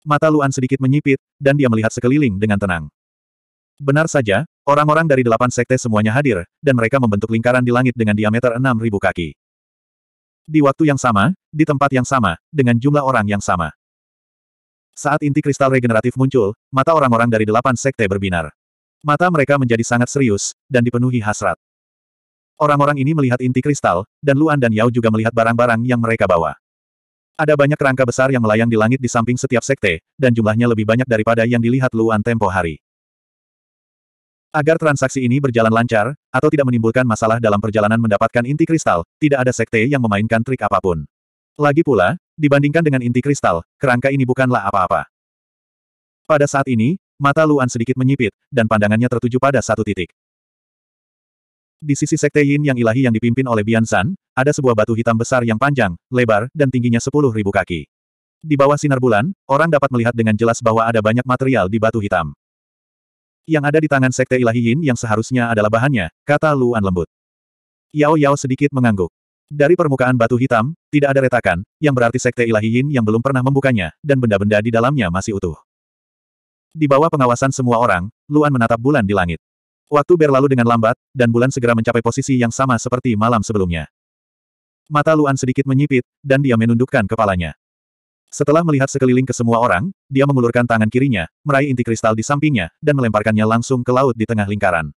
Mata Luan sedikit menyipit, dan dia melihat sekeliling dengan tenang. Benar saja, orang-orang dari delapan sekte semuanya hadir, dan mereka membentuk lingkaran di langit dengan diameter enam ribu kaki. Di waktu yang sama, di tempat yang sama, dengan jumlah orang yang sama. Saat inti kristal regeneratif muncul, mata orang-orang dari delapan sekte berbinar. Mata mereka menjadi sangat serius, dan dipenuhi hasrat. Orang-orang ini melihat inti kristal, dan Luan dan Yao juga melihat barang-barang yang mereka bawa. Ada banyak rangka besar yang melayang di langit di samping setiap sekte, dan jumlahnya lebih banyak daripada yang dilihat Luan tempo hari. Agar transaksi ini berjalan lancar, atau tidak menimbulkan masalah dalam perjalanan mendapatkan inti kristal, tidak ada sekte yang memainkan trik apapun. Lagi pula, dibandingkan dengan inti kristal, kerangka ini bukanlah apa-apa. Pada saat ini, mata Luan sedikit menyipit, dan pandangannya tertuju pada satu titik. Di sisi sekte Yin yang ilahi yang dipimpin oleh Bian San, ada sebuah batu hitam besar yang panjang, lebar, dan tingginya sepuluh ribu kaki. Di bawah sinar bulan, orang dapat melihat dengan jelas bahwa ada banyak material di batu hitam yang ada di tangan Sekte Ilahi Yin yang seharusnya adalah bahannya, kata Luan lembut. Yao Yao sedikit mengangguk. Dari permukaan batu hitam, tidak ada retakan, yang berarti Sekte Ilahi Yin yang belum pernah membukanya, dan benda-benda di dalamnya masih utuh. Di bawah pengawasan semua orang, Luan menatap bulan di langit. Waktu berlalu dengan lambat, dan bulan segera mencapai posisi yang sama seperti malam sebelumnya. Mata Luan sedikit menyipit, dan dia menundukkan kepalanya. Setelah melihat sekeliling ke semua orang, dia mengulurkan tangan kirinya, meraih inti kristal di sampingnya, dan melemparkannya langsung ke laut di tengah lingkaran.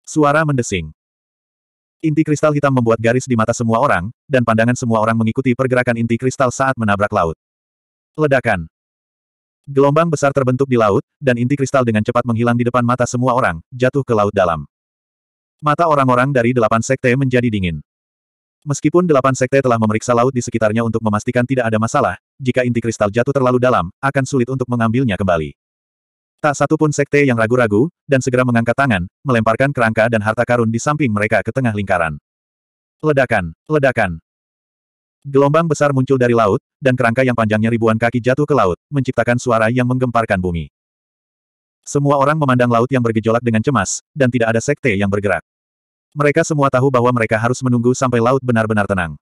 Suara mendesing. Inti kristal hitam membuat garis di mata semua orang, dan pandangan semua orang mengikuti pergerakan inti kristal saat menabrak laut. Ledakan. Gelombang besar terbentuk di laut, dan inti kristal dengan cepat menghilang di depan mata semua orang, jatuh ke laut dalam. Mata orang-orang dari delapan sekte menjadi dingin. Meskipun delapan sekte telah memeriksa laut di sekitarnya untuk memastikan tidak ada masalah, jika inti kristal jatuh terlalu dalam, akan sulit untuk mengambilnya kembali. Tak satu pun sekte yang ragu-ragu, dan segera mengangkat tangan, melemparkan kerangka dan harta karun di samping mereka ke tengah lingkaran. Ledakan, ledakan. Gelombang besar muncul dari laut, dan kerangka yang panjangnya ribuan kaki jatuh ke laut, menciptakan suara yang menggemparkan bumi. Semua orang memandang laut yang bergejolak dengan cemas, dan tidak ada sekte yang bergerak. Mereka semua tahu bahwa mereka harus menunggu sampai laut benar-benar tenang.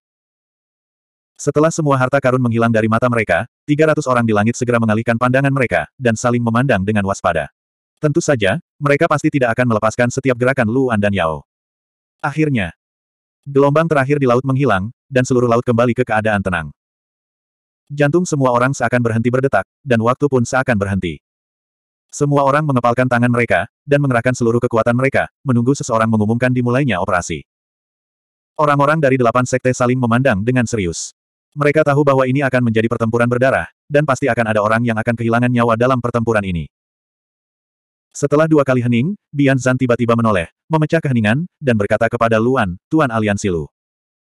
Setelah semua harta karun menghilang dari mata mereka, 300 orang di langit segera mengalihkan pandangan mereka, dan saling memandang dengan waspada. Tentu saja, mereka pasti tidak akan melepaskan setiap gerakan Luan dan Yao. Akhirnya, gelombang terakhir di laut menghilang, dan seluruh laut kembali ke keadaan tenang. Jantung semua orang seakan berhenti berdetak, dan waktu pun seakan berhenti. Semua orang mengepalkan tangan mereka, dan mengerahkan seluruh kekuatan mereka, menunggu seseorang mengumumkan dimulainya operasi. Orang-orang dari delapan sekte saling memandang dengan serius. Mereka tahu bahwa ini akan menjadi pertempuran berdarah, dan pasti akan ada orang yang akan kehilangan nyawa dalam pertempuran ini. Setelah dua kali hening, Bian Zan tiba-tiba menoleh, memecah keheningan, dan berkata kepada Luan, Tuan Aliansi Lu.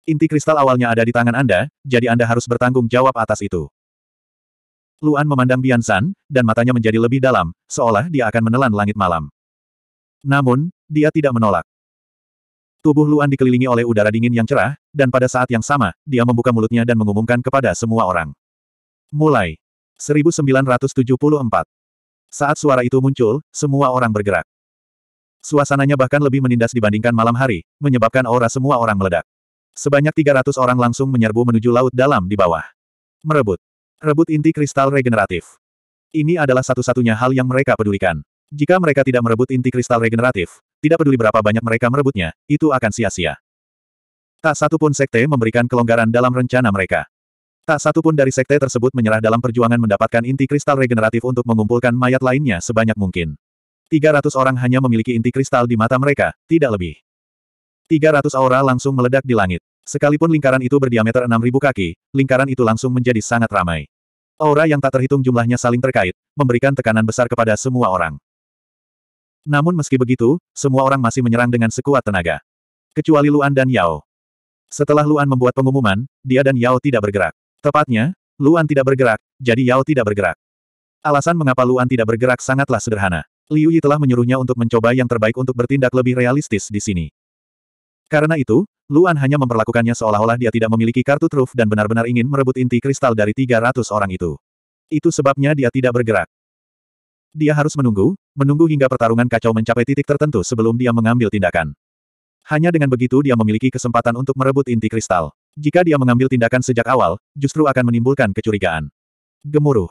Inti kristal awalnya ada di tangan Anda, jadi Anda harus bertanggung jawab atas itu. Luan memandang Bian Zan, dan matanya menjadi lebih dalam, seolah dia akan menelan langit malam. Namun, dia tidak menolak. Tubuh Luan dikelilingi oleh udara dingin yang cerah, dan pada saat yang sama, dia membuka mulutnya dan mengumumkan kepada semua orang. Mulai. 1974. Saat suara itu muncul, semua orang bergerak. Suasananya bahkan lebih menindas dibandingkan malam hari, menyebabkan aura semua orang meledak. Sebanyak 300 orang langsung menyerbu menuju laut dalam di bawah. Merebut. Rebut inti kristal regeneratif. Ini adalah satu-satunya hal yang mereka pedulikan. Jika mereka tidak merebut inti kristal regeneratif, tidak peduli berapa banyak mereka merebutnya, itu akan sia-sia. Tak satu pun sekte memberikan kelonggaran dalam rencana mereka. Tak satu pun dari sekte tersebut menyerah dalam perjuangan mendapatkan inti kristal regeneratif untuk mengumpulkan mayat lainnya sebanyak mungkin. 300 orang hanya memiliki inti kristal di mata mereka, tidak lebih. 300 aura langsung meledak di langit. Sekalipun lingkaran itu berdiameter 6.000 kaki, lingkaran itu langsung menjadi sangat ramai. Aura yang tak terhitung jumlahnya saling terkait, memberikan tekanan besar kepada semua orang. Namun meski begitu, semua orang masih menyerang dengan sekuat tenaga. Kecuali Luan dan Yao. Setelah Luan membuat pengumuman, dia dan Yao tidak bergerak. Tepatnya, Luan tidak bergerak, jadi Yao tidak bergerak. Alasan mengapa Luan tidak bergerak sangatlah sederhana. Liu Yi telah menyuruhnya untuk mencoba yang terbaik untuk bertindak lebih realistis di sini. Karena itu, Luan hanya memperlakukannya seolah-olah dia tidak memiliki kartu truf dan benar-benar ingin merebut inti kristal dari 300 orang itu. Itu sebabnya dia tidak bergerak. Dia harus menunggu, menunggu hingga pertarungan kacau mencapai titik tertentu sebelum dia mengambil tindakan. Hanya dengan begitu dia memiliki kesempatan untuk merebut inti kristal. Jika dia mengambil tindakan sejak awal, justru akan menimbulkan kecurigaan. Gemuruh.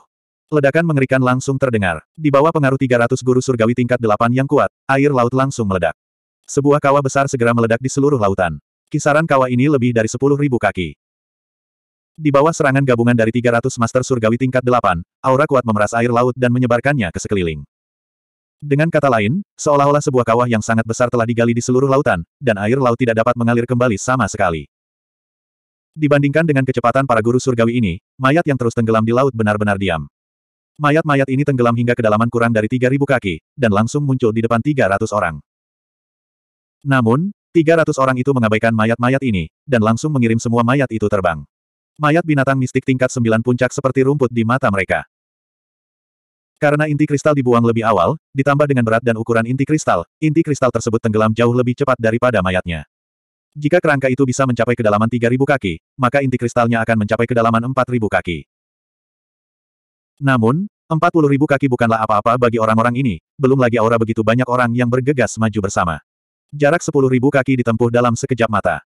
Ledakan mengerikan langsung terdengar. Di bawah pengaruh 300 guru surgawi tingkat 8 yang kuat, air laut langsung meledak. Sebuah kawah besar segera meledak di seluruh lautan. Kisaran kawah ini lebih dari 10.000 kaki. Di bawah serangan gabungan dari 300 master surgawi tingkat 8, aura kuat memeras air laut dan menyebarkannya ke sekeliling. Dengan kata lain, seolah-olah sebuah kawah yang sangat besar telah digali di seluruh lautan, dan air laut tidak dapat mengalir kembali sama sekali. Dibandingkan dengan kecepatan para guru surgawi ini, mayat yang terus tenggelam di laut benar-benar diam. Mayat-mayat ini tenggelam hingga kedalaman kurang dari 3.000 kaki, dan langsung muncul di depan 300 orang. Namun, 300 orang itu mengabaikan mayat-mayat ini, dan langsung mengirim semua mayat itu terbang. Mayat binatang mistik tingkat sembilan puncak seperti rumput di mata mereka. Karena inti kristal dibuang lebih awal, ditambah dengan berat dan ukuran inti kristal, inti kristal tersebut tenggelam jauh lebih cepat daripada mayatnya. Jika kerangka itu bisa mencapai kedalaman 3.000 kaki, maka inti kristalnya akan mencapai kedalaman 4.000 kaki. Namun, 40.000 kaki bukanlah apa-apa bagi orang-orang ini, belum lagi aura begitu banyak orang yang bergegas maju bersama. Jarak 10.000 kaki ditempuh dalam sekejap mata.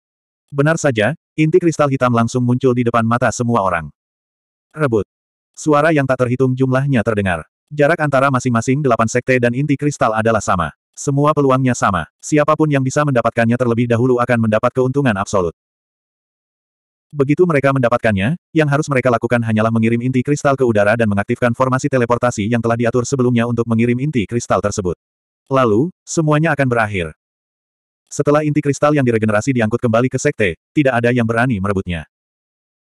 Benar saja, inti kristal hitam langsung muncul di depan mata semua orang. Rebut. Suara yang tak terhitung jumlahnya terdengar. Jarak antara masing-masing delapan sekte dan inti kristal adalah sama. Semua peluangnya sama. Siapapun yang bisa mendapatkannya terlebih dahulu akan mendapat keuntungan absolut. Begitu mereka mendapatkannya, yang harus mereka lakukan hanyalah mengirim inti kristal ke udara dan mengaktifkan formasi teleportasi yang telah diatur sebelumnya untuk mengirim inti kristal tersebut. Lalu, semuanya akan berakhir. Setelah inti kristal yang diregenerasi diangkut kembali ke sekte, tidak ada yang berani merebutnya.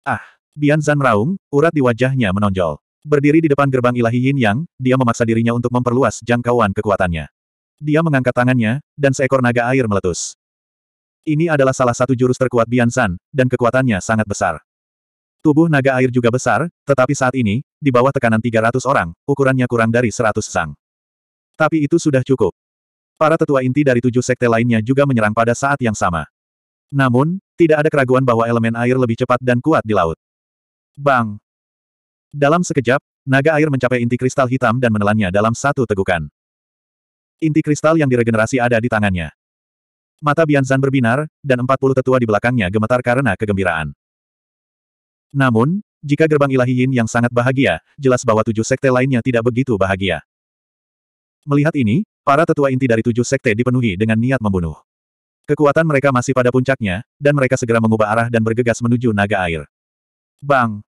Ah! Bian Zan meraung, urat di wajahnya menonjol. Berdiri di depan gerbang ilahi Yin Yang, dia memaksa dirinya untuk memperluas jangkauan kekuatannya. Dia mengangkat tangannya, dan seekor naga air meletus. Ini adalah salah satu jurus terkuat Bian San, dan kekuatannya sangat besar. Tubuh naga air juga besar, tetapi saat ini, di bawah tekanan 300 orang, ukurannya kurang dari 100 sang. Tapi itu sudah cukup. Para tetua inti dari tujuh sekte lainnya juga menyerang pada saat yang sama. Namun, tidak ada keraguan bahwa elemen air lebih cepat dan kuat di laut. Bang! Dalam sekejap, naga air mencapai inti kristal hitam dan menelannya dalam satu tegukan. Inti kristal yang diregenerasi ada di tangannya. Mata Bianzan berbinar, dan empat puluh tetua di belakangnya gemetar karena kegembiraan. Namun, jika gerbang ilahi Yin yang sangat bahagia, jelas bahwa tujuh sekte lainnya tidak begitu bahagia. Melihat ini, Para tetua inti dari tujuh sekte dipenuhi dengan niat membunuh. Kekuatan mereka masih pada puncaknya, dan mereka segera mengubah arah dan bergegas menuju naga air. Bang!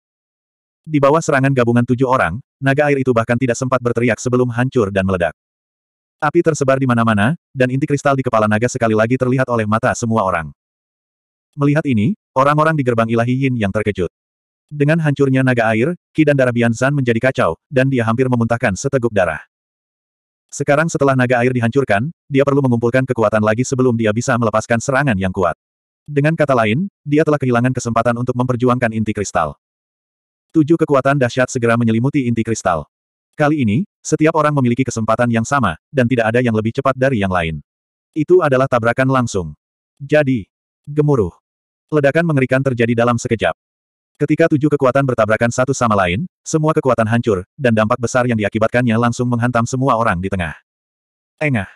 Di bawah serangan gabungan tujuh orang, naga air itu bahkan tidak sempat berteriak sebelum hancur dan meledak. Api tersebar di mana-mana, dan inti kristal di kepala naga sekali lagi terlihat oleh mata semua orang. Melihat ini, orang-orang di gerbang ilahi Yin yang terkejut. Dengan hancurnya naga air, ki dan darah Bianzan menjadi kacau, dan dia hampir memuntahkan seteguk darah. Sekarang setelah naga air dihancurkan, dia perlu mengumpulkan kekuatan lagi sebelum dia bisa melepaskan serangan yang kuat. Dengan kata lain, dia telah kehilangan kesempatan untuk memperjuangkan inti kristal. Tujuh kekuatan dahsyat segera menyelimuti inti kristal. Kali ini, setiap orang memiliki kesempatan yang sama, dan tidak ada yang lebih cepat dari yang lain. Itu adalah tabrakan langsung. Jadi, gemuruh. Ledakan mengerikan terjadi dalam sekejap. Ketika tujuh kekuatan bertabrakan satu sama lain, semua kekuatan hancur, dan dampak besar yang diakibatkannya langsung menghantam semua orang di tengah. Engah.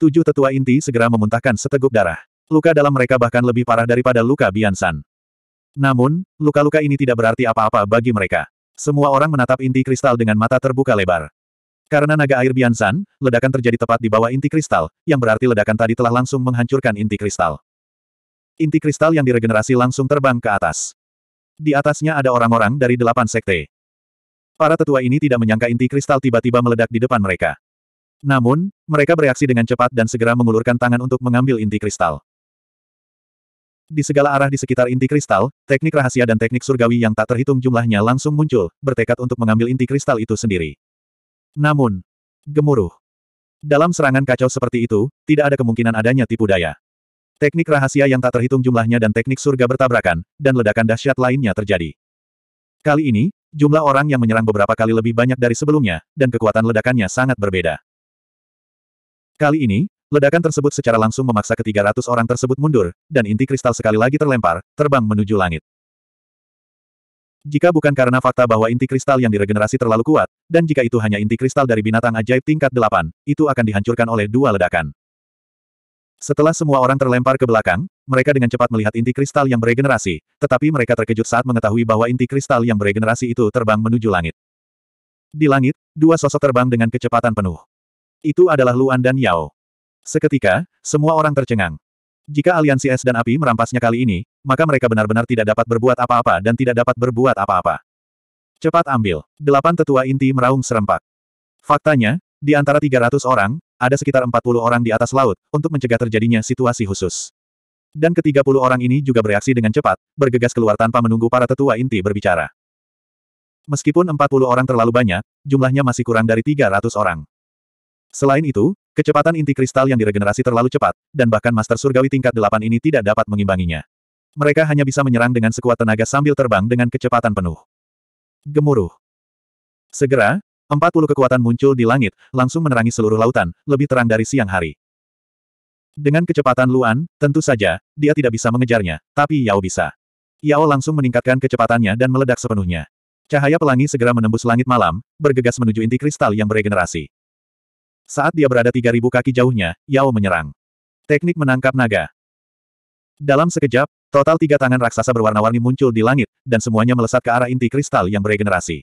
Tujuh tetua inti segera memuntahkan seteguk darah. Luka dalam mereka bahkan lebih parah daripada luka Biansan. Namun, luka-luka ini tidak berarti apa-apa bagi mereka. Semua orang menatap inti kristal dengan mata terbuka lebar. Karena naga air Biansan, ledakan terjadi tepat di bawah inti kristal, yang berarti ledakan tadi telah langsung menghancurkan inti kristal. Inti kristal yang diregenerasi langsung terbang ke atas. Di atasnya ada orang-orang dari delapan sekte. Para tetua ini tidak menyangka inti kristal tiba-tiba meledak di depan mereka. Namun, mereka bereaksi dengan cepat dan segera mengulurkan tangan untuk mengambil inti kristal. Di segala arah di sekitar inti kristal, teknik rahasia dan teknik surgawi yang tak terhitung jumlahnya langsung muncul, bertekad untuk mengambil inti kristal itu sendiri. Namun, gemuruh. Dalam serangan kacau seperti itu, tidak ada kemungkinan adanya tipu daya. Teknik rahasia yang tak terhitung jumlahnya dan teknik surga bertabrakan, dan ledakan dahsyat lainnya terjadi. Kali ini, jumlah orang yang menyerang beberapa kali lebih banyak dari sebelumnya, dan kekuatan ledakannya sangat berbeda. Kali ini, ledakan tersebut secara langsung memaksa ketiga ratus orang tersebut mundur, dan inti kristal sekali lagi terlempar, terbang menuju langit. Jika bukan karena fakta bahwa inti kristal yang diregenerasi terlalu kuat, dan jika itu hanya inti kristal dari binatang ajaib tingkat 8, itu akan dihancurkan oleh dua ledakan. Setelah semua orang terlempar ke belakang, mereka dengan cepat melihat inti kristal yang beregenerasi, tetapi mereka terkejut saat mengetahui bahwa inti kristal yang beregenerasi itu terbang menuju langit. Di langit, dua sosok terbang dengan kecepatan penuh. Itu adalah Luan dan Yao. Seketika, semua orang tercengang. Jika aliansi es dan api merampasnya kali ini, maka mereka benar-benar tidak dapat berbuat apa-apa dan tidak dapat berbuat apa-apa. Cepat ambil. Delapan tetua inti meraung serempak. Faktanya, di antara 300 orang, ada sekitar 40 orang di atas laut, untuk mencegah terjadinya situasi khusus. Dan ketiga puluh orang ini juga bereaksi dengan cepat, bergegas keluar tanpa menunggu para tetua inti berbicara. Meskipun 40 orang terlalu banyak, jumlahnya masih kurang dari 300 orang. Selain itu, kecepatan inti kristal yang diregenerasi terlalu cepat, dan bahkan Master Surgawi tingkat 8 ini tidak dapat mengimbanginya. Mereka hanya bisa menyerang dengan sekuat tenaga sambil terbang dengan kecepatan penuh. Gemuruh. Segera, Empat puluh kekuatan muncul di langit, langsung menerangi seluruh lautan, lebih terang dari siang hari. Dengan kecepatan Luan, tentu saja, dia tidak bisa mengejarnya, tapi Yao bisa. Yao langsung meningkatkan kecepatannya dan meledak sepenuhnya. Cahaya pelangi segera menembus langit malam, bergegas menuju inti kristal yang beregenerasi. Saat dia berada tiga ribu kaki jauhnya, Yao menyerang. Teknik menangkap naga. Dalam sekejap, total tiga tangan raksasa berwarna-warni muncul di langit, dan semuanya melesat ke arah inti kristal yang beregenerasi.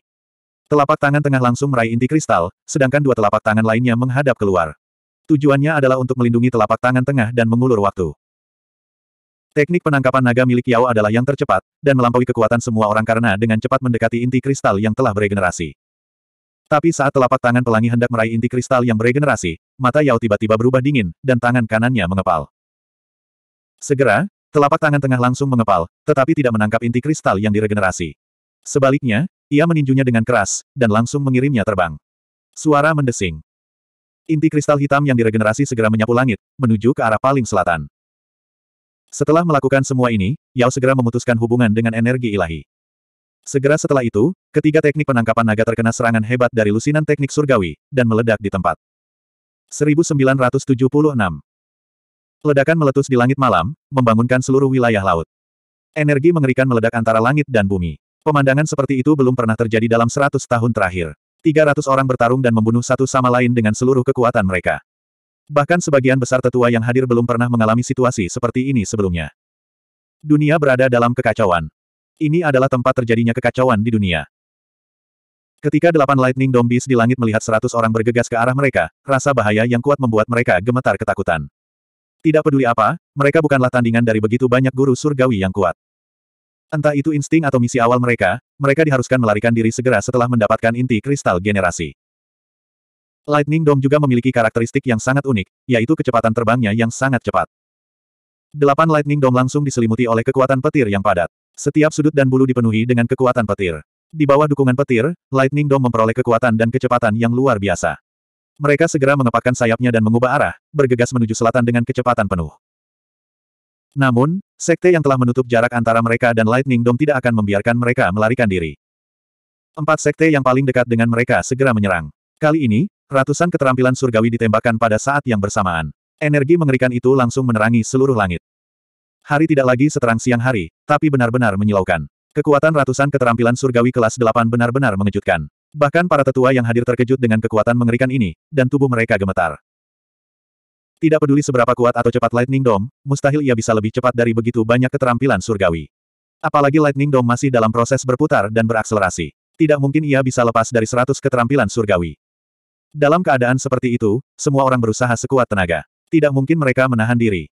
Telapak tangan tengah langsung meraih inti kristal, sedangkan dua telapak tangan lainnya menghadap keluar. Tujuannya adalah untuk melindungi telapak tangan tengah dan mengulur waktu. Teknik penangkapan naga milik Yao adalah yang tercepat, dan melampaui kekuatan semua orang karena dengan cepat mendekati inti kristal yang telah beregenerasi. Tapi saat telapak tangan pelangi hendak meraih inti kristal yang beregenerasi, mata Yao tiba-tiba berubah dingin, dan tangan kanannya mengepal. Segera, Telapak tangan tengah langsung mengepal, tetapi tidak menangkap inti kristal yang diregenerasi. Sebaliknya, ia meninjunya dengan keras, dan langsung mengirimnya terbang. Suara mendesing. Inti kristal hitam yang diregenerasi segera menyapu langit, menuju ke arah paling selatan. Setelah melakukan semua ini, Yao segera memutuskan hubungan dengan energi ilahi. Segera setelah itu, ketiga teknik penangkapan naga terkena serangan hebat dari lusinan teknik surgawi, dan meledak di tempat. 1976 Ledakan meletus di langit malam, membangunkan seluruh wilayah laut. Energi mengerikan meledak antara langit dan bumi. Pemandangan seperti itu belum pernah terjadi dalam 100 tahun terakhir. 300 orang bertarung dan membunuh satu sama lain dengan seluruh kekuatan mereka. Bahkan sebagian besar tetua yang hadir belum pernah mengalami situasi seperti ini sebelumnya. Dunia berada dalam kekacauan. Ini adalah tempat terjadinya kekacauan di dunia. Ketika delapan Lightning Dombies di langit melihat seratus orang bergegas ke arah mereka, rasa bahaya yang kuat membuat mereka gemetar ketakutan. Tidak peduli apa, mereka bukanlah tandingan dari begitu banyak guru surgawi yang kuat. Entah itu insting atau misi awal mereka, mereka diharuskan melarikan diri segera setelah mendapatkan inti kristal generasi. Lightning Dome juga memiliki karakteristik yang sangat unik, yaitu kecepatan terbangnya yang sangat cepat. Delapan Lightning Dome langsung diselimuti oleh kekuatan petir yang padat. Setiap sudut dan bulu dipenuhi dengan kekuatan petir. Di bawah dukungan petir, Lightning Dome memperoleh kekuatan dan kecepatan yang luar biasa. Mereka segera mengepakkan sayapnya dan mengubah arah, bergegas menuju selatan dengan kecepatan penuh. Namun, sekte yang telah menutup jarak antara mereka dan Lightning Dome tidak akan membiarkan mereka melarikan diri. Empat sekte yang paling dekat dengan mereka segera menyerang. Kali ini, ratusan keterampilan surgawi ditembakkan pada saat yang bersamaan. Energi mengerikan itu langsung menerangi seluruh langit. Hari tidak lagi seterang siang hari, tapi benar-benar menyilaukan. Kekuatan ratusan keterampilan surgawi kelas 8 benar-benar mengejutkan. Bahkan para tetua yang hadir terkejut dengan kekuatan mengerikan ini, dan tubuh mereka gemetar. Tidak peduli seberapa kuat atau cepat Lightning Dome, mustahil ia bisa lebih cepat dari begitu banyak keterampilan surgawi. Apalagi Lightning Dome masih dalam proses berputar dan berakselerasi. Tidak mungkin ia bisa lepas dari seratus keterampilan surgawi. Dalam keadaan seperti itu, semua orang berusaha sekuat tenaga. Tidak mungkin mereka menahan diri.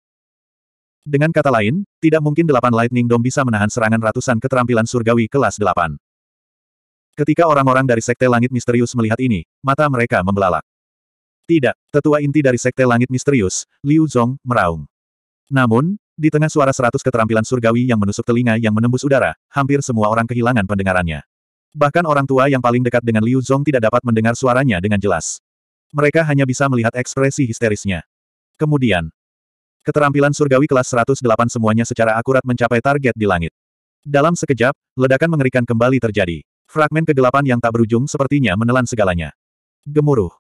Dengan kata lain, tidak mungkin delapan Lightning Dome bisa menahan serangan ratusan keterampilan surgawi kelas delapan. Ketika orang-orang dari Sekte Langit Misterius melihat ini, mata mereka membelalak. Tidak, tetua inti dari Sekte Langit Misterius, Liu Zong, meraung. Namun, di tengah suara seratus keterampilan surgawi yang menusuk telinga yang menembus udara, hampir semua orang kehilangan pendengarannya. Bahkan orang tua yang paling dekat dengan Liu Zong tidak dapat mendengar suaranya dengan jelas. Mereka hanya bisa melihat ekspresi histerisnya. Kemudian, keterampilan surgawi kelas 108 semuanya secara akurat mencapai target di langit. Dalam sekejap, ledakan mengerikan kembali terjadi. Fragmen kegelapan yang tak berujung sepertinya menelan segalanya. Gemuruh.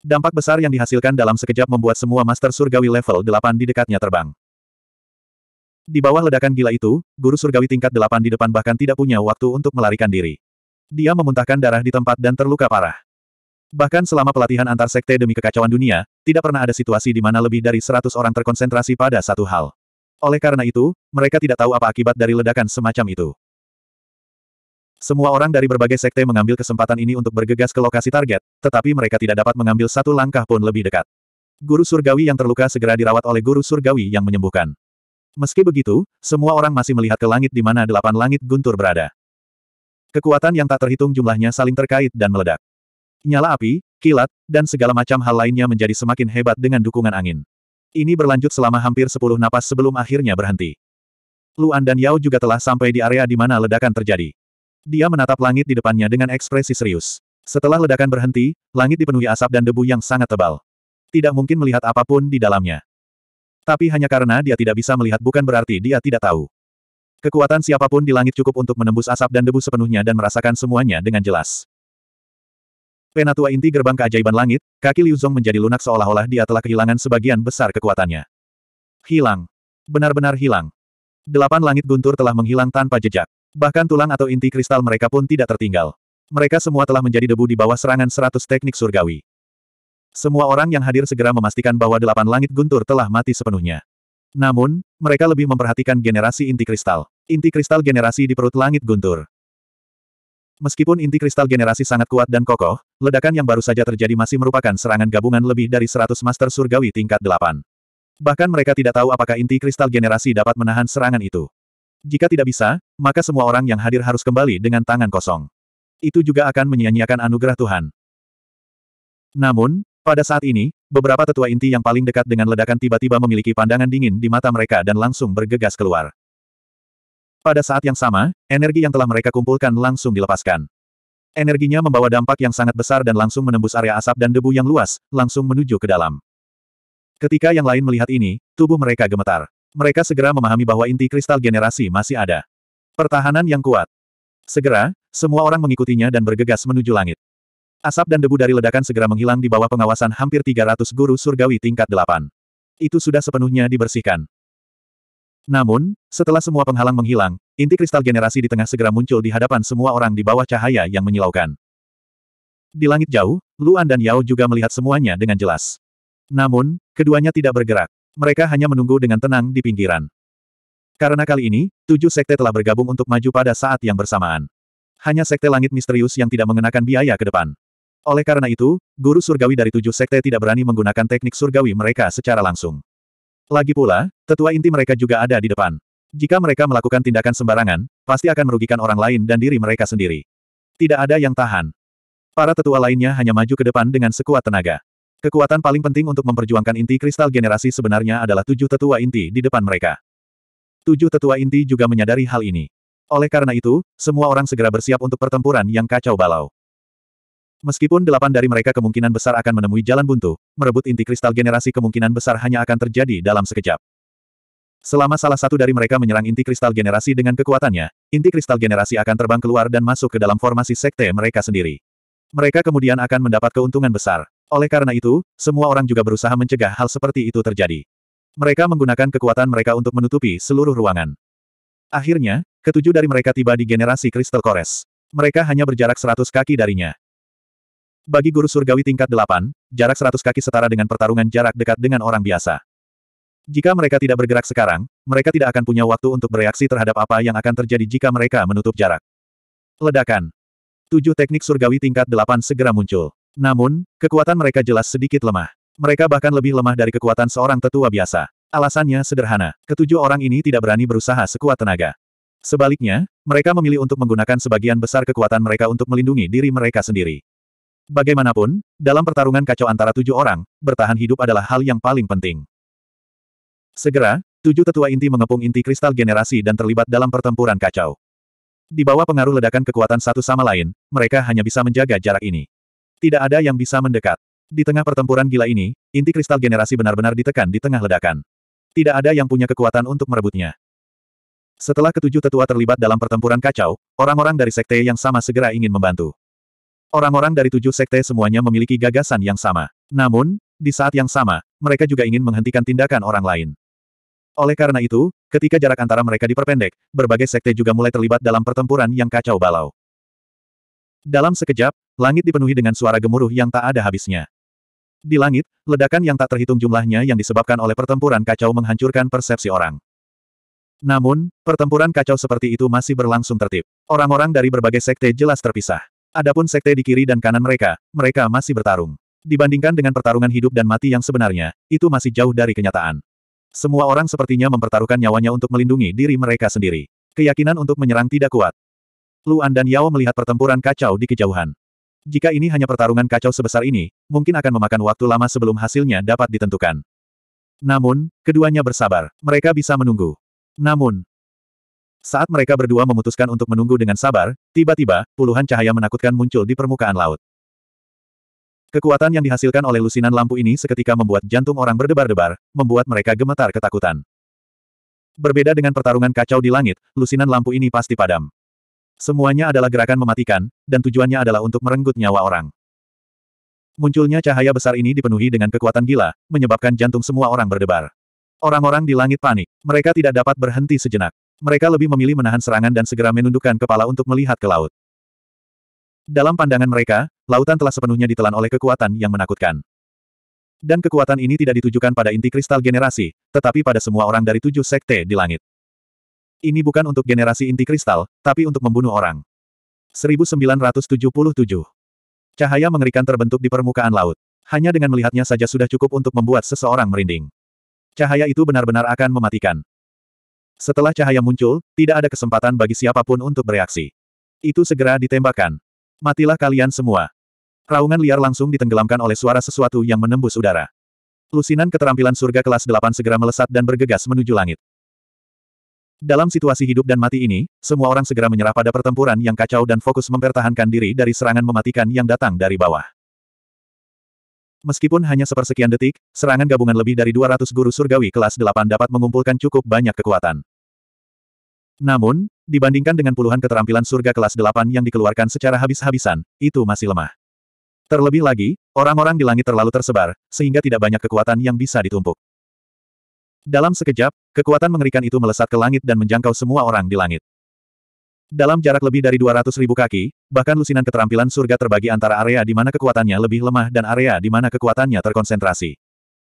Dampak besar yang dihasilkan dalam sekejap membuat semua master surgawi level 8 di dekatnya terbang. Di bawah ledakan gila itu, guru surgawi tingkat 8 di depan bahkan tidak punya waktu untuk melarikan diri. Dia memuntahkan darah di tempat dan terluka parah. Bahkan selama pelatihan antar sekte demi kekacauan dunia, tidak pernah ada situasi di mana lebih dari 100 orang terkonsentrasi pada satu hal. Oleh karena itu, mereka tidak tahu apa akibat dari ledakan semacam itu. Semua orang dari berbagai sekte mengambil kesempatan ini untuk bergegas ke lokasi target, tetapi mereka tidak dapat mengambil satu langkah pun lebih dekat. Guru surgawi yang terluka segera dirawat oleh guru surgawi yang menyembuhkan. Meski begitu, semua orang masih melihat ke langit di mana delapan langit guntur berada. Kekuatan yang tak terhitung jumlahnya saling terkait dan meledak. Nyala api, kilat, dan segala macam hal lainnya menjadi semakin hebat dengan dukungan angin. Ini berlanjut selama hampir sepuluh napas sebelum akhirnya berhenti. Luan dan Yao juga telah sampai di area di mana ledakan terjadi. Dia menatap langit di depannya dengan ekspresi serius. Setelah ledakan berhenti, langit dipenuhi asap dan debu yang sangat tebal. Tidak mungkin melihat apapun di dalamnya. Tapi hanya karena dia tidak bisa melihat bukan berarti dia tidak tahu. Kekuatan siapapun di langit cukup untuk menembus asap dan debu sepenuhnya dan merasakan semuanya dengan jelas. Penatua inti gerbang keajaiban langit, kaki Liu Zong menjadi lunak seolah-olah dia telah kehilangan sebagian besar kekuatannya. Hilang. Benar-benar hilang. Delapan langit guntur telah menghilang tanpa jejak. Bahkan tulang atau inti kristal mereka pun tidak tertinggal. Mereka semua telah menjadi debu di bawah serangan seratus teknik surgawi. Semua orang yang hadir segera memastikan bahwa delapan langit guntur telah mati sepenuhnya. Namun, mereka lebih memperhatikan generasi inti kristal. Inti kristal generasi di perut langit guntur. Meskipun inti kristal generasi sangat kuat dan kokoh, ledakan yang baru saja terjadi masih merupakan serangan gabungan lebih dari 100 master surgawi tingkat 8. Bahkan mereka tidak tahu apakah inti kristal generasi dapat menahan serangan itu. Jika tidak bisa, maka semua orang yang hadir harus kembali dengan tangan kosong. Itu juga akan menyia-nyiakan anugerah Tuhan. Namun, pada saat ini, beberapa tetua inti yang paling dekat dengan ledakan tiba-tiba memiliki pandangan dingin di mata mereka dan langsung bergegas keluar. Pada saat yang sama, energi yang telah mereka kumpulkan langsung dilepaskan. Energinya membawa dampak yang sangat besar dan langsung menembus area asap dan debu yang luas, langsung menuju ke dalam. Ketika yang lain melihat ini, tubuh mereka gemetar. Mereka segera memahami bahwa inti kristal generasi masih ada. Pertahanan yang kuat. Segera, semua orang mengikutinya dan bergegas menuju langit. Asap dan debu dari ledakan segera menghilang di bawah pengawasan hampir 300 guru surgawi tingkat 8. Itu sudah sepenuhnya dibersihkan. Namun, setelah semua penghalang menghilang, inti kristal generasi di tengah segera muncul di hadapan semua orang di bawah cahaya yang menyilaukan. Di langit jauh, Luan dan Yao juga melihat semuanya dengan jelas. Namun, keduanya tidak bergerak. Mereka hanya menunggu dengan tenang di pinggiran. Karena kali ini, tujuh sekte telah bergabung untuk maju pada saat yang bersamaan. Hanya sekte langit misterius yang tidak mengenakan biaya ke depan. Oleh karena itu, guru surgawi dari tujuh sekte tidak berani menggunakan teknik surgawi mereka secara langsung. Lagi pula, tetua inti mereka juga ada di depan. Jika mereka melakukan tindakan sembarangan, pasti akan merugikan orang lain dan diri mereka sendiri. Tidak ada yang tahan. Para tetua lainnya hanya maju ke depan dengan sekuat tenaga. Kekuatan paling penting untuk memperjuangkan inti kristal generasi sebenarnya adalah tujuh tetua inti di depan mereka. Tujuh tetua inti juga menyadari hal ini. Oleh karena itu, semua orang segera bersiap untuk pertempuran yang kacau balau. Meskipun delapan dari mereka kemungkinan besar akan menemui jalan buntu, merebut inti kristal generasi kemungkinan besar hanya akan terjadi dalam sekejap. Selama salah satu dari mereka menyerang inti kristal generasi dengan kekuatannya, inti kristal generasi akan terbang keluar dan masuk ke dalam formasi sekte mereka sendiri. Mereka kemudian akan mendapat keuntungan besar. Oleh karena itu, semua orang juga berusaha mencegah hal seperti itu terjadi. Mereka menggunakan kekuatan mereka untuk menutupi seluruh ruangan. Akhirnya, ketujuh dari mereka tiba di generasi kristal kores. Mereka hanya berjarak 100 kaki darinya. Bagi guru surgawi tingkat delapan, jarak 100 kaki setara dengan pertarungan jarak dekat dengan orang biasa. Jika mereka tidak bergerak sekarang, mereka tidak akan punya waktu untuk bereaksi terhadap apa yang akan terjadi jika mereka menutup jarak. Ledakan. Tujuh teknik surgawi tingkat delapan segera muncul. Namun, kekuatan mereka jelas sedikit lemah. Mereka bahkan lebih lemah dari kekuatan seorang tetua biasa. Alasannya sederhana, ketujuh orang ini tidak berani berusaha sekuat tenaga. Sebaliknya, mereka memilih untuk menggunakan sebagian besar kekuatan mereka untuk melindungi diri mereka sendiri. Bagaimanapun, dalam pertarungan kacau antara tujuh orang, bertahan hidup adalah hal yang paling penting. Segera, tujuh tetua inti mengepung inti kristal generasi dan terlibat dalam pertempuran kacau. Di bawah pengaruh ledakan kekuatan satu sama lain, mereka hanya bisa menjaga jarak ini. Tidak ada yang bisa mendekat. Di tengah pertempuran gila ini, inti kristal generasi benar-benar ditekan di tengah ledakan. Tidak ada yang punya kekuatan untuk merebutnya. Setelah ketujuh tetua terlibat dalam pertempuran kacau, orang-orang dari sekte yang sama segera ingin membantu. Orang-orang dari tujuh sekte semuanya memiliki gagasan yang sama. Namun, di saat yang sama, mereka juga ingin menghentikan tindakan orang lain. Oleh karena itu, ketika jarak antara mereka diperpendek, berbagai sekte juga mulai terlibat dalam pertempuran yang kacau balau. Dalam sekejap, langit dipenuhi dengan suara gemuruh yang tak ada habisnya. Di langit, ledakan yang tak terhitung jumlahnya yang disebabkan oleh pertempuran kacau menghancurkan persepsi orang. Namun, pertempuran kacau seperti itu masih berlangsung tertib. Orang-orang dari berbagai sekte jelas terpisah. Adapun sekte di kiri dan kanan mereka, mereka masih bertarung. Dibandingkan dengan pertarungan hidup dan mati yang sebenarnya, itu masih jauh dari kenyataan. Semua orang sepertinya mempertaruhkan nyawanya untuk melindungi diri mereka sendiri. Keyakinan untuk menyerang tidak kuat, Luan dan Yao melihat pertempuran kacau di kejauhan. Jika ini hanya pertarungan kacau sebesar ini, mungkin akan memakan waktu lama sebelum hasilnya dapat ditentukan. Namun, keduanya bersabar. Mereka bisa menunggu. Namun, saat mereka berdua memutuskan untuk menunggu dengan sabar, tiba-tiba, puluhan cahaya menakutkan muncul di permukaan laut. Kekuatan yang dihasilkan oleh lusinan lampu ini seketika membuat jantung orang berdebar-debar, membuat mereka gemetar ketakutan. Berbeda dengan pertarungan kacau di langit, lusinan lampu ini pasti padam. Semuanya adalah gerakan mematikan, dan tujuannya adalah untuk merenggut nyawa orang. Munculnya cahaya besar ini dipenuhi dengan kekuatan gila, menyebabkan jantung semua orang berdebar. Orang-orang di langit panik. Mereka tidak dapat berhenti sejenak. Mereka lebih memilih menahan serangan dan segera menundukkan kepala untuk melihat ke laut. Dalam pandangan mereka, lautan telah sepenuhnya ditelan oleh kekuatan yang menakutkan. Dan kekuatan ini tidak ditujukan pada inti kristal generasi, tetapi pada semua orang dari tujuh sekte di langit. Ini bukan untuk generasi inti kristal, tapi untuk membunuh orang. 1977. Cahaya mengerikan terbentuk di permukaan laut. Hanya dengan melihatnya saja sudah cukup untuk membuat seseorang merinding. Cahaya itu benar-benar akan mematikan. Setelah cahaya muncul, tidak ada kesempatan bagi siapapun untuk bereaksi. Itu segera ditembakkan. Matilah kalian semua. Raungan liar langsung ditenggelamkan oleh suara sesuatu yang menembus udara. Lusinan keterampilan surga kelas 8 segera melesat dan bergegas menuju langit. Dalam situasi hidup dan mati ini, semua orang segera menyerah pada pertempuran yang kacau dan fokus mempertahankan diri dari serangan mematikan yang datang dari bawah. Meskipun hanya sepersekian detik, serangan gabungan lebih dari 200 guru surgawi kelas 8 dapat mengumpulkan cukup banyak kekuatan. Namun, dibandingkan dengan puluhan keterampilan surga kelas 8 yang dikeluarkan secara habis-habisan, itu masih lemah. Terlebih lagi, orang-orang di langit terlalu tersebar, sehingga tidak banyak kekuatan yang bisa ditumpuk. Dalam sekejap, kekuatan mengerikan itu melesat ke langit dan menjangkau semua orang di langit. Dalam jarak lebih dari 200 ribu kaki, bahkan lusinan keterampilan surga terbagi antara area di mana kekuatannya lebih lemah dan area di mana kekuatannya terkonsentrasi.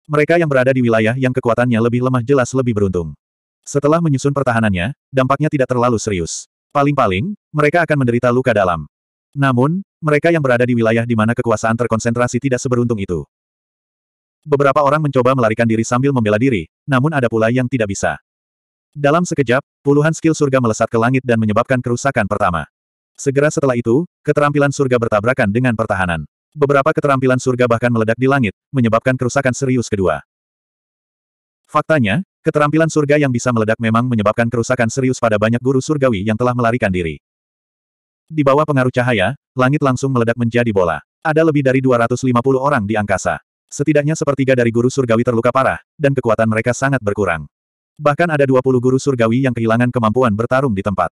Mereka yang berada di wilayah yang kekuatannya lebih lemah jelas lebih beruntung. Setelah menyusun pertahanannya, dampaknya tidak terlalu serius. Paling-paling, mereka akan menderita luka dalam. Namun, mereka yang berada di wilayah di mana kekuasaan terkonsentrasi tidak seberuntung itu. Beberapa orang mencoba melarikan diri sambil membela diri, namun ada pula yang tidak bisa. Dalam sekejap, puluhan skill surga melesat ke langit dan menyebabkan kerusakan pertama. Segera setelah itu, keterampilan surga bertabrakan dengan pertahanan. Beberapa keterampilan surga bahkan meledak di langit, menyebabkan kerusakan serius kedua. Faktanya, keterampilan surga yang bisa meledak memang menyebabkan kerusakan serius pada banyak guru surgawi yang telah melarikan diri. Di bawah pengaruh cahaya, langit langsung meledak menjadi bola. Ada lebih dari 250 orang di angkasa. Setidaknya sepertiga dari guru surgawi terluka parah, dan kekuatan mereka sangat berkurang. Bahkan ada 20 guru surgawi yang kehilangan kemampuan bertarung di tempat.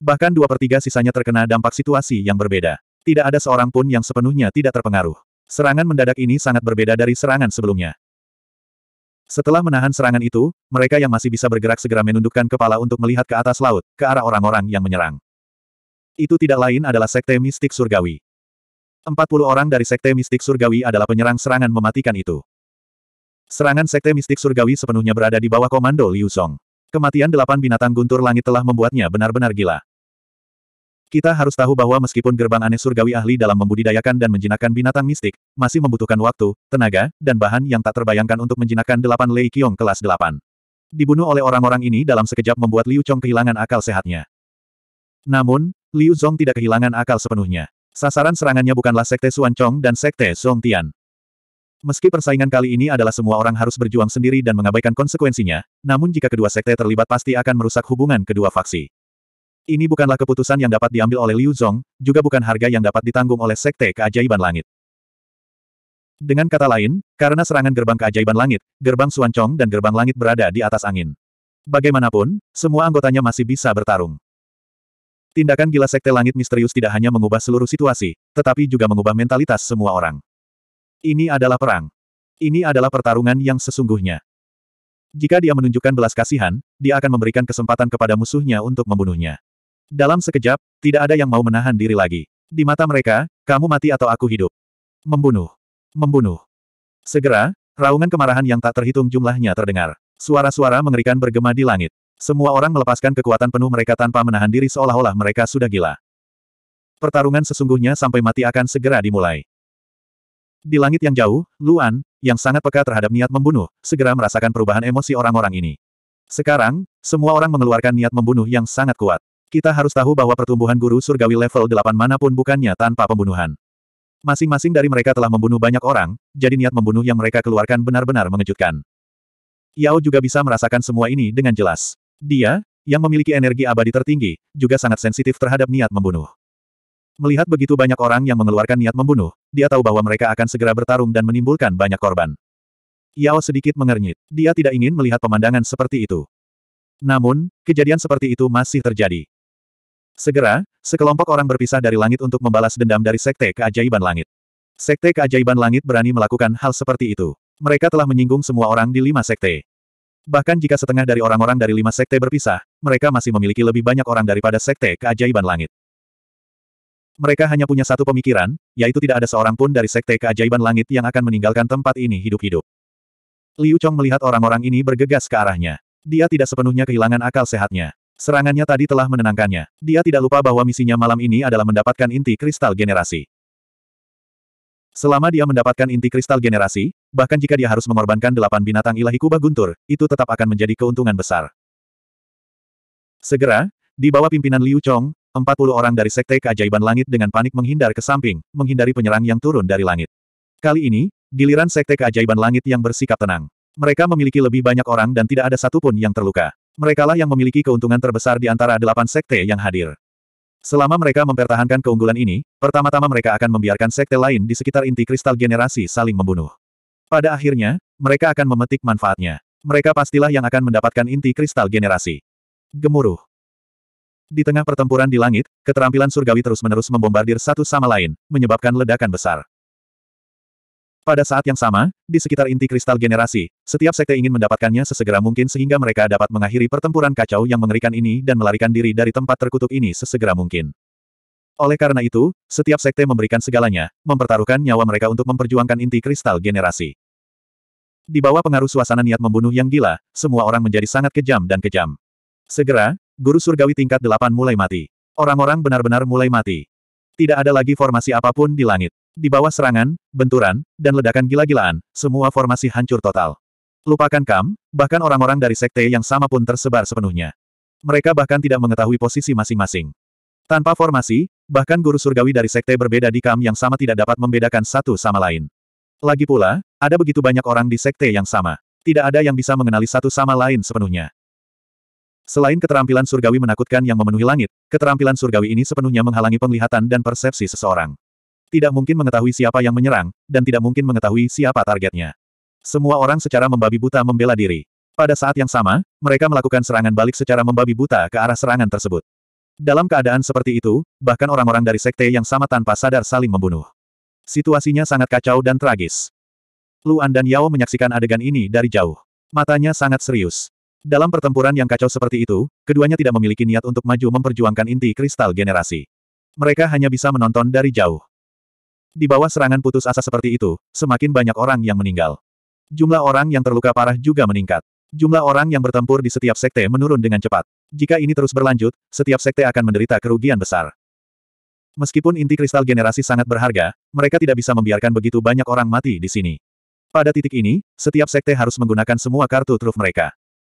Bahkan dua per tiga sisanya terkena dampak situasi yang berbeda. Tidak ada seorang pun yang sepenuhnya tidak terpengaruh. Serangan mendadak ini sangat berbeda dari serangan sebelumnya. Setelah menahan serangan itu, mereka yang masih bisa bergerak segera menundukkan kepala untuk melihat ke atas laut, ke arah orang-orang yang menyerang. Itu tidak lain adalah sekte mistik surgawi. Empat puluh orang dari Sekte Mistik Surgawi adalah penyerang serangan mematikan itu. Serangan Sekte Mistik Surgawi sepenuhnya berada di bawah komando Liu Song. Kematian delapan binatang guntur langit telah membuatnya benar-benar gila. Kita harus tahu bahwa meskipun gerbang aneh surgawi ahli dalam membudidayakan dan menjinakkan binatang mistik, masih membutuhkan waktu, tenaga, dan bahan yang tak terbayangkan untuk menjinakkan delapan Lei Qiong kelas delapan. Dibunuh oleh orang-orang ini dalam sekejap membuat Liu Chong kehilangan akal sehatnya. Namun, Liu Zong tidak kehilangan akal sepenuhnya. Sasaran serangannya bukanlah Sekte Suan Chong dan Sekte Song Tian. Meski persaingan kali ini adalah semua orang harus berjuang sendiri dan mengabaikan konsekuensinya, namun jika kedua sekte terlibat pasti akan merusak hubungan kedua faksi. Ini bukanlah keputusan yang dapat diambil oleh Liu Zhong, juga bukan harga yang dapat ditanggung oleh Sekte Keajaiban Langit. Dengan kata lain, karena serangan gerbang keajaiban langit, gerbang Suancong dan gerbang langit berada di atas angin. Bagaimanapun, semua anggotanya masih bisa bertarung. Tindakan gila Sekte Langit Misterius tidak hanya mengubah seluruh situasi, tetapi juga mengubah mentalitas semua orang. Ini adalah perang. Ini adalah pertarungan yang sesungguhnya. Jika dia menunjukkan belas kasihan, dia akan memberikan kesempatan kepada musuhnya untuk membunuhnya. Dalam sekejap, tidak ada yang mau menahan diri lagi. Di mata mereka, kamu mati atau aku hidup. Membunuh. Membunuh. Segera, raungan kemarahan yang tak terhitung jumlahnya terdengar. Suara-suara mengerikan bergema di langit. Semua orang melepaskan kekuatan penuh mereka tanpa menahan diri seolah-olah mereka sudah gila. Pertarungan sesungguhnya sampai mati akan segera dimulai. Di langit yang jauh, Luan, yang sangat peka terhadap niat membunuh, segera merasakan perubahan emosi orang-orang ini. Sekarang, semua orang mengeluarkan niat membunuh yang sangat kuat. Kita harus tahu bahwa pertumbuhan guru surgawi level 8 manapun bukannya tanpa pembunuhan. Masing-masing dari mereka telah membunuh banyak orang, jadi niat membunuh yang mereka keluarkan benar-benar mengejutkan. Yao juga bisa merasakan semua ini dengan jelas. Dia, yang memiliki energi abadi tertinggi, juga sangat sensitif terhadap niat membunuh. Melihat begitu banyak orang yang mengeluarkan niat membunuh, dia tahu bahwa mereka akan segera bertarung dan menimbulkan banyak korban. Yao sedikit mengernyit. Dia tidak ingin melihat pemandangan seperti itu. Namun, kejadian seperti itu masih terjadi. Segera, sekelompok orang berpisah dari langit untuk membalas dendam dari Sekte Keajaiban Langit. Sekte Keajaiban Langit berani melakukan hal seperti itu. Mereka telah menyinggung semua orang di lima sekte. Bahkan jika setengah dari orang-orang dari lima sekte berpisah, mereka masih memiliki lebih banyak orang daripada sekte keajaiban langit. Mereka hanya punya satu pemikiran, yaitu tidak ada seorang pun dari sekte keajaiban langit yang akan meninggalkan tempat ini hidup-hidup. Liu Chong melihat orang-orang ini bergegas ke arahnya. Dia tidak sepenuhnya kehilangan akal sehatnya. Serangannya tadi telah menenangkannya. Dia tidak lupa bahwa misinya malam ini adalah mendapatkan inti kristal generasi. Selama dia mendapatkan inti kristal generasi, bahkan jika dia harus mengorbankan delapan binatang ilahi kubah guntur, itu tetap akan menjadi keuntungan besar. Segera, di bawah pimpinan Liu Chong, 40 orang dari Sekte Keajaiban Langit dengan panik menghindar ke samping, menghindari penyerang yang turun dari langit. Kali ini, giliran Sekte Keajaiban Langit yang bersikap tenang. Mereka memiliki lebih banyak orang dan tidak ada satupun yang terluka. Merekalah yang memiliki keuntungan terbesar di antara delapan sekte yang hadir. Selama mereka mempertahankan keunggulan ini, pertama-tama mereka akan membiarkan sekte lain di sekitar inti kristal generasi saling membunuh. Pada akhirnya, mereka akan memetik manfaatnya. Mereka pastilah yang akan mendapatkan inti kristal generasi. Gemuruh. Di tengah pertempuran di langit, keterampilan surgawi terus-menerus membombardir satu sama lain, menyebabkan ledakan besar. Pada saat yang sama, di sekitar inti kristal generasi, setiap sekte ingin mendapatkannya sesegera mungkin sehingga mereka dapat mengakhiri pertempuran kacau yang mengerikan ini dan melarikan diri dari tempat terkutuk ini sesegera mungkin. Oleh karena itu, setiap sekte memberikan segalanya, mempertaruhkan nyawa mereka untuk memperjuangkan inti kristal generasi. Di bawah pengaruh suasana niat membunuh yang gila, semua orang menjadi sangat kejam dan kejam. Segera, guru surgawi tingkat delapan mulai mati. Orang-orang benar-benar mulai mati. Tidak ada lagi formasi apapun di langit. Di bawah serangan, benturan, dan ledakan gila-gilaan, semua formasi hancur total. Lupakan Kam, bahkan orang-orang dari sekte yang sama pun tersebar sepenuhnya. Mereka bahkan tidak mengetahui posisi masing-masing. Tanpa formasi, bahkan guru surgawi dari sekte berbeda di Kam yang sama tidak dapat membedakan satu sama lain. Lagi pula, ada begitu banyak orang di sekte yang sama. Tidak ada yang bisa mengenali satu sama lain sepenuhnya. Selain keterampilan surgawi menakutkan yang memenuhi langit, keterampilan surgawi ini sepenuhnya menghalangi penglihatan dan persepsi seseorang. Tidak mungkin mengetahui siapa yang menyerang, dan tidak mungkin mengetahui siapa targetnya. Semua orang secara membabi buta membela diri. Pada saat yang sama, mereka melakukan serangan balik secara membabi buta ke arah serangan tersebut. Dalam keadaan seperti itu, bahkan orang-orang dari sekte yang sama tanpa sadar saling membunuh. Situasinya sangat kacau dan tragis. Luan dan Yao menyaksikan adegan ini dari jauh. Matanya sangat serius. Dalam pertempuran yang kacau seperti itu, keduanya tidak memiliki niat untuk maju memperjuangkan inti kristal generasi. Mereka hanya bisa menonton dari jauh. Di bawah serangan putus asa seperti itu, semakin banyak orang yang meninggal. Jumlah orang yang terluka parah juga meningkat. Jumlah orang yang bertempur di setiap sekte menurun dengan cepat. Jika ini terus berlanjut, setiap sekte akan menderita kerugian besar. Meskipun inti kristal generasi sangat berharga, mereka tidak bisa membiarkan begitu banyak orang mati di sini. Pada titik ini, setiap sekte harus menggunakan semua kartu truf mereka.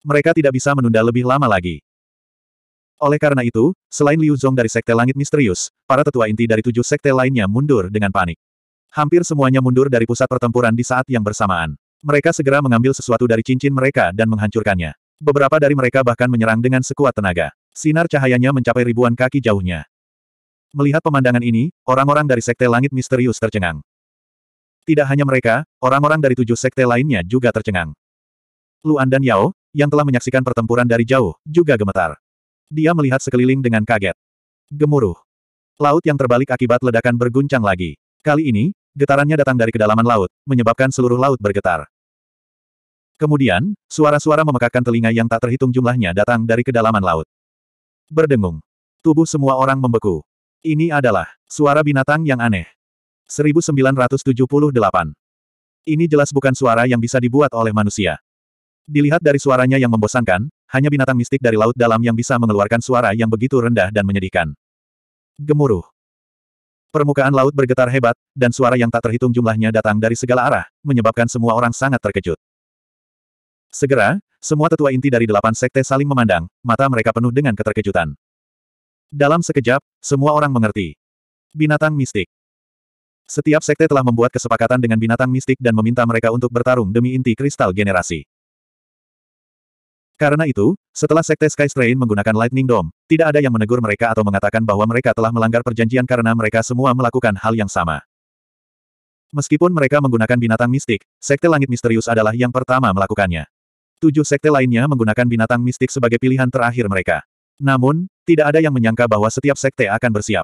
Mereka tidak bisa menunda lebih lama lagi. Oleh karena itu, selain Liu Zong dari Sekte Langit Misterius, para tetua inti dari tujuh sekte lainnya mundur dengan panik. Hampir semuanya mundur dari pusat pertempuran di saat yang bersamaan. Mereka segera mengambil sesuatu dari cincin mereka dan menghancurkannya. Beberapa dari mereka bahkan menyerang dengan sekuat tenaga. Sinar cahayanya mencapai ribuan kaki jauhnya. Melihat pemandangan ini, orang-orang dari Sekte Langit Misterius tercengang. Tidak hanya mereka, orang-orang dari tujuh sekte lainnya juga tercengang. Luan dan Yao, yang telah menyaksikan pertempuran dari jauh, juga gemetar. Dia melihat sekeliling dengan kaget. Gemuruh. Laut yang terbalik akibat ledakan berguncang lagi. Kali ini, getarannya datang dari kedalaman laut, menyebabkan seluruh laut bergetar. Kemudian, suara-suara memekakkan telinga yang tak terhitung jumlahnya datang dari kedalaman laut. Berdengung. Tubuh semua orang membeku. Ini adalah suara binatang yang aneh. 1978. Ini jelas bukan suara yang bisa dibuat oleh manusia. Dilihat dari suaranya yang membosankan, hanya binatang mistik dari laut dalam yang bisa mengeluarkan suara yang begitu rendah dan menyedihkan. Gemuruh. Permukaan laut bergetar hebat, dan suara yang tak terhitung jumlahnya datang dari segala arah, menyebabkan semua orang sangat terkejut. Segera, semua tetua inti dari delapan sekte saling memandang, mata mereka penuh dengan keterkejutan. Dalam sekejap, semua orang mengerti. Binatang mistik. Setiap sekte telah membuat kesepakatan dengan binatang mistik dan meminta mereka untuk bertarung demi inti kristal generasi. Karena itu, setelah Sekte Sky Strain menggunakan Lightning Dome, tidak ada yang menegur mereka atau mengatakan bahwa mereka telah melanggar perjanjian karena mereka semua melakukan hal yang sama. Meskipun mereka menggunakan binatang mistik, Sekte Langit Misterius adalah yang pertama melakukannya. Tujuh sekte lainnya menggunakan binatang mistik sebagai pilihan terakhir mereka. Namun, tidak ada yang menyangka bahwa setiap sekte akan bersiap.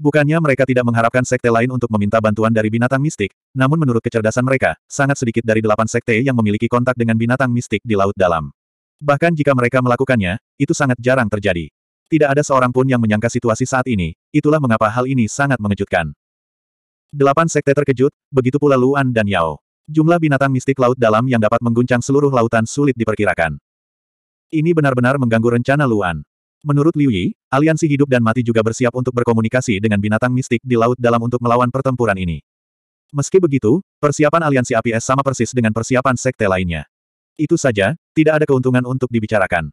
Bukannya mereka tidak mengharapkan sekte lain untuk meminta bantuan dari binatang mistik, namun menurut kecerdasan mereka, sangat sedikit dari delapan sekte yang memiliki kontak dengan binatang mistik di Laut Dalam. Bahkan jika mereka melakukannya, itu sangat jarang terjadi. Tidak ada seorang pun yang menyangka situasi saat ini, itulah mengapa hal ini sangat mengejutkan. Delapan sekte terkejut, begitu pula Luan dan Yao. Jumlah binatang mistik Laut Dalam yang dapat mengguncang seluruh lautan sulit diperkirakan. Ini benar-benar mengganggu rencana Luan. Menurut Liu Yi, aliansi hidup dan mati juga bersiap untuk berkomunikasi dengan binatang mistik di laut dalam untuk melawan pertempuran ini. Meski begitu, persiapan aliansi api es sama persis dengan persiapan sekte lainnya. Itu saja, tidak ada keuntungan untuk dibicarakan.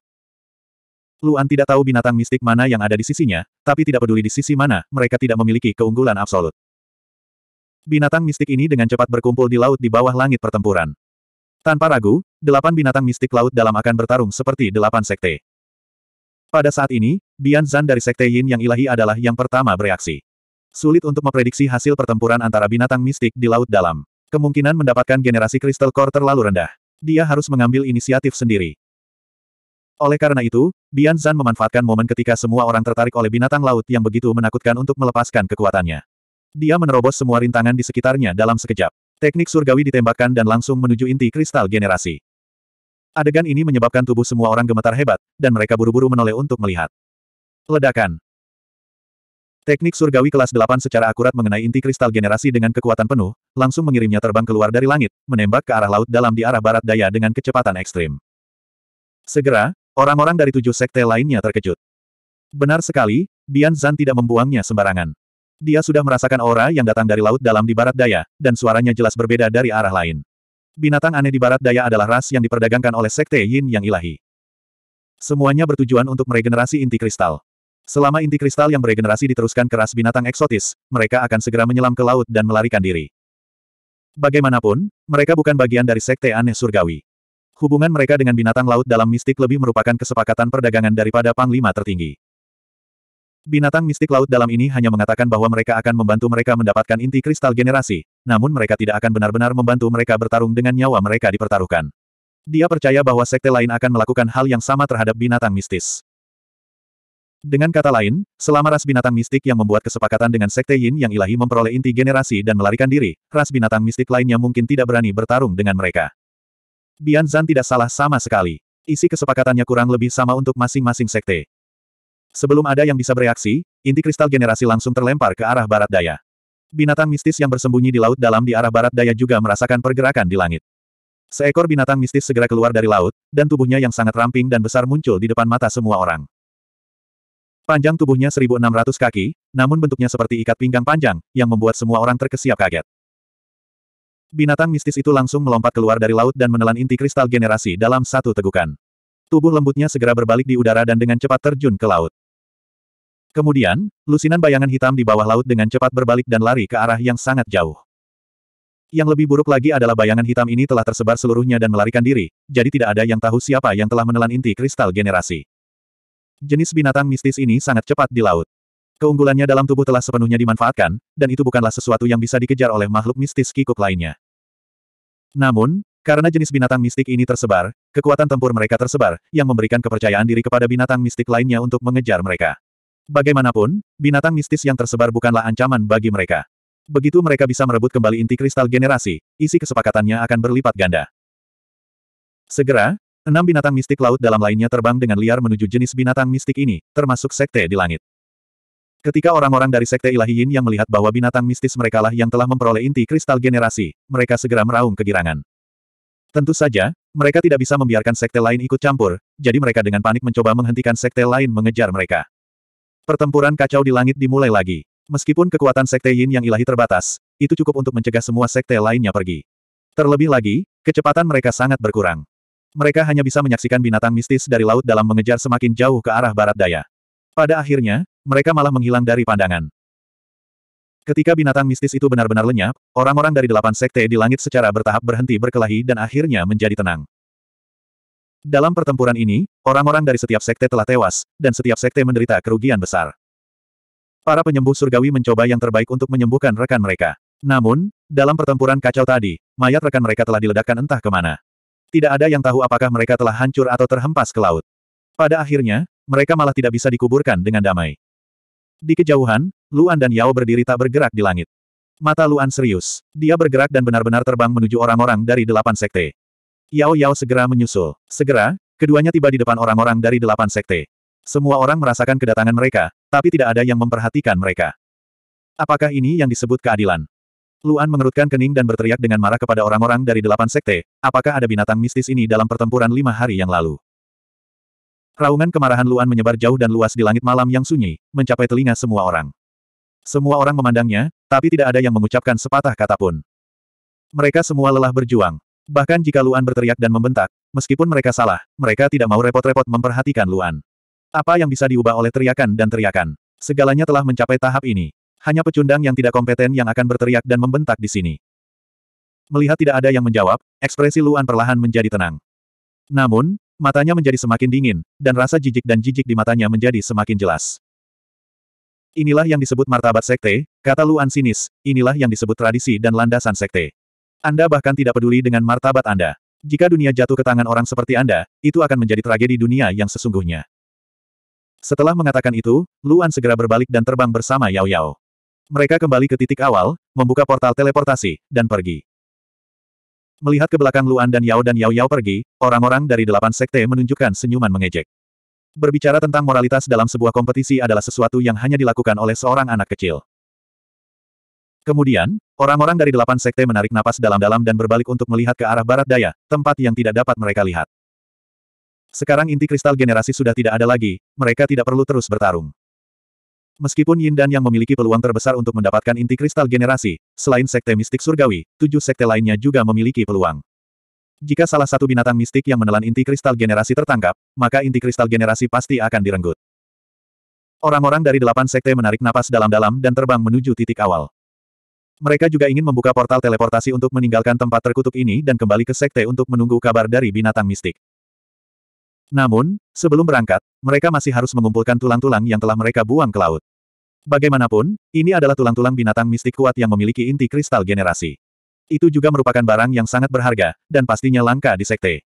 Luan tidak tahu binatang mistik mana yang ada di sisinya, tapi tidak peduli di sisi mana, mereka tidak memiliki keunggulan absolut. Binatang mistik ini dengan cepat berkumpul di laut di bawah langit pertempuran. Tanpa ragu, delapan binatang mistik laut dalam akan bertarung seperti delapan sekte. Pada saat ini, Bian Zan dari Sekte Yin yang ilahi adalah yang pertama bereaksi. Sulit untuk memprediksi hasil pertempuran antara binatang mistik di Laut Dalam. Kemungkinan mendapatkan generasi kristal Core terlalu rendah. Dia harus mengambil inisiatif sendiri. Oleh karena itu, Bian Zan memanfaatkan momen ketika semua orang tertarik oleh binatang laut yang begitu menakutkan untuk melepaskan kekuatannya. Dia menerobos semua rintangan di sekitarnya dalam sekejap. Teknik surgawi ditembakkan dan langsung menuju inti kristal generasi. Adegan ini menyebabkan tubuh semua orang gemetar hebat, dan mereka buru-buru menoleh untuk melihat. Ledakan. Teknik surgawi kelas 8 secara akurat mengenai inti kristal generasi dengan kekuatan penuh, langsung mengirimnya terbang keluar dari langit, menembak ke arah laut dalam di arah barat daya dengan kecepatan ekstrim. Segera, orang-orang dari tujuh sekte lainnya terkejut. Benar sekali, Bian Zan tidak membuangnya sembarangan. Dia sudah merasakan aura yang datang dari laut dalam di barat daya, dan suaranya jelas berbeda dari arah lain. Binatang aneh di barat daya adalah ras yang diperdagangkan oleh Sekte Yin yang ilahi. Semuanya bertujuan untuk meregenerasi inti kristal. Selama inti kristal yang meregenerasi diteruskan ke ras binatang eksotis, mereka akan segera menyelam ke laut dan melarikan diri. Bagaimanapun, mereka bukan bagian dari Sekte Aneh Surgawi. Hubungan mereka dengan binatang laut dalam mistik lebih merupakan kesepakatan perdagangan daripada panglima tertinggi. Binatang mistik laut dalam ini hanya mengatakan bahwa mereka akan membantu mereka mendapatkan inti kristal generasi, namun mereka tidak akan benar-benar membantu mereka bertarung dengan nyawa mereka dipertaruhkan. Dia percaya bahwa sekte lain akan melakukan hal yang sama terhadap binatang mistis. Dengan kata lain, selama ras binatang mistik yang membuat kesepakatan dengan sekte Yin yang ilahi memperoleh inti generasi dan melarikan diri, ras binatang mistik lainnya mungkin tidak berani bertarung dengan mereka. Bian Zan tidak salah sama sekali. Isi kesepakatannya kurang lebih sama untuk masing-masing sekte. Sebelum ada yang bisa bereaksi, inti kristal generasi langsung terlempar ke arah barat daya. Binatang mistis yang bersembunyi di laut dalam di arah barat daya juga merasakan pergerakan di langit. Seekor binatang mistis segera keluar dari laut, dan tubuhnya yang sangat ramping dan besar muncul di depan mata semua orang. Panjang tubuhnya 1.600 kaki, namun bentuknya seperti ikat pinggang panjang, yang membuat semua orang terkesiap kaget. Binatang mistis itu langsung melompat keluar dari laut dan menelan inti kristal generasi dalam satu tegukan. Tubuh lembutnya segera berbalik di udara dan dengan cepat terjun ke laut. Kemudian, lusinan bayangan hitam di bawah laut dengan cepat berbalik dan lari ke arah yang sangat jauh. Yang lebih buruk lagi adalah bayangan hitam ini telah tersebar seluruhnya dan melarikan diri, jadi tidak ada yang tahu siapa yang telah menelan inti kristal generasi. Jenis binatang mistis ini sangat cepat di laut. Keunggulannya dalam tubuh telah sepenuhnya dimanfaatkan, dan itu bukanlah sesuatu yang bisa dikejar oleh makhluk mistis kikuk lainnya. Namun, karena jenis binatang mistik ini tersebar, kekuatan tempur mereka tersebar, yang memberikan kepercayaan diri kepada binatang mistik lainnya untuk mengejar mereka. Bagaimanapun, binatang mistis yang tersebar bukanlah ancaman bagi mereka. Begitu mereka bisa merebut kembali inti kristal generasi, isi kesepakatannya akan berlipat ganda. Segera, enam binatang mistik laut dalam lainnya terbang dengan liar menuju jenis binatang mistik ini, termasuk sekte di langit. Ketika orang-orang dari Sekte Ilahiyin yang melihat bahwa binatang mistis merekalah yang telah memperoleh inti kristal generasi, mereka segera meraung kegirangan. Tentu saja, mereka tidak bisa membiarkan sekte lain ikut campur, jadi mereka dengan panik mencoba menghentikan sekte lain mengejar mereka. Pertempuran kacau di langit dimulai lagi. Meskipun kekuatan Sekte Yin yang ilahi terbatas, itu cukup untuk mencegah semua Sekte lainnya pergi. Terlebih lagi, kecepatan mereka sangat berkurang. Mereka hanya bisa menyaksikan binatang mistis dari laut dalam mengejar semakin jauh ke arah barat daya. Pada akhirnya, mereka malah menghilang dari pandangan. Ketika binatang mistis itu benar-benar lenyap, orang-orang dari delapan sekte di langit secara bertahap berhenti berkelahi dan akhirnya menjadi tenang. Dalam pertempuran ini, orang-orang dari setiap sekte telah tewas, dan setiap sekte menderita kerugian besar. Para penyembuh surgawi mencoba yang terbaik untuk menyembuhkan rekan mereka. Namun, dalam pertempuran kacau tadi, mayat rekan mereka telah diledakkan entah kemana. Tidak ada yang tahu apakah mereka telah hancur atau terhempas ke laut. Pada akhirnya, mereka malah tidak bisa dikuburkan dengan damai. Di kejauhan, Luan dan Yao berdiri tak bergerak di langit. Mata Luan serius. Dia bergerak dan benar-benar terbang menuju orang-orang dari delapan sekte. Yao Yao segera menyusul. Segera, keduanya tiba di depan orang-orang dari delapan sekte. Semua orang merasakan kedatangan mereka, tapi tidak ada yang memperhatikan mereka. Apakah ini yang disebut keadilan? Luan mengerutkan kening dan berteriak dengan marah kepada orang-orang dari delapan sekte, apakah ada binatang mistis ini dalam pertempuran lima hari yang lalu? Raungan kemarahan Luan menyebar jauh dan luas di langit malam yang sunyi, mencapai telinga semua orang. Semua orang memandangnya, tapi tidak ada yang mengucapkan sepatah kata pun. Mereka semua lelah berjuang, Bahkan jika Luan berteriak dan membentak, meskipun mereka salah, mereka tidak mau repot-repot memperhatikan Luan. Apa yang bisa diubah oleh teriakan dan teriakan? Segalanya telah mencapai tahap ini. Hanya pecundang yang tidak kompeten yang akan berteriak dan membentak di sini. Melihat tidak ada yang menjawab, ekspresi Luan perlahan menjadi tenang. Namun, matanya menjadi semakin dingin, dan rasa jijik dan jijik di matanya menjadi semakin jelas. Inilah yang disebut martabat sekte, kata Luan sinis, inilah yang disebut tradisi dan landasan sekte. Anda bahkan tidak peduli dengan martabat Anda. Jika dunia jatuh ke tangan orang seperti Anda, itu akan menjadi tragedi dunia yang sesungguhnya. Setelah mengatakan itu, Luan segera berbalik dan terbang bersama Yao Yao. Mereka kembali ke titik awal, membuka portal teleportasi, dan pergi. Melihat ke belakang Luan dan Yao dan Yao Yao pergi, orang-orang dari delapan sekte menunjukkan senyuman mengejek. Berbicara tentang moralitas dalam sebuah kompetisi adalah sesuatu yang hanya dilakukan oleh seorang anak kecil. Kemudian, orang-orang dari delapan sekte menarik napas dalam-dalam dan berbalik untuk melihat ke arah barat daya, tempat yang tidak dapat mereka lihat. Sekarang inti kristal generasi sudah tidak ada lagi, mereka tidak perlu terus bertarung. Meskipun Yin dan yang memiliki peluang terbesar untuk mendapatkan inti kristal generasi, selain sekte mistik surgawi, tujuh sekte lainnya juga memiliki peluang. Jika salah satu binatang mistik yang menelan inti kristal generasi tertangkap, maka inti kristal generasi pasti akan direnggut. Orang-orang dari delapan sekte menarik napas dalam-dalam dan terbang menuju titik awal. Mereka juga ingin membuka portal teleportasi untuk meninggalkan tempat terkutuk ini dan kembali ke sekte untuk menunggu kabar dari binatang mistik. Namun, sebelum berangkat, mereka masih harus mengumpulkan tulang-tulang yang telah mereka buang ke laut. Bagaimanapun, ini adalah tulang-tulang binatang mistik kuat yang memiliki inti kristal generasi. Itu juga merupakan barang yang sangat berharga, dan pastinya langka di sekte.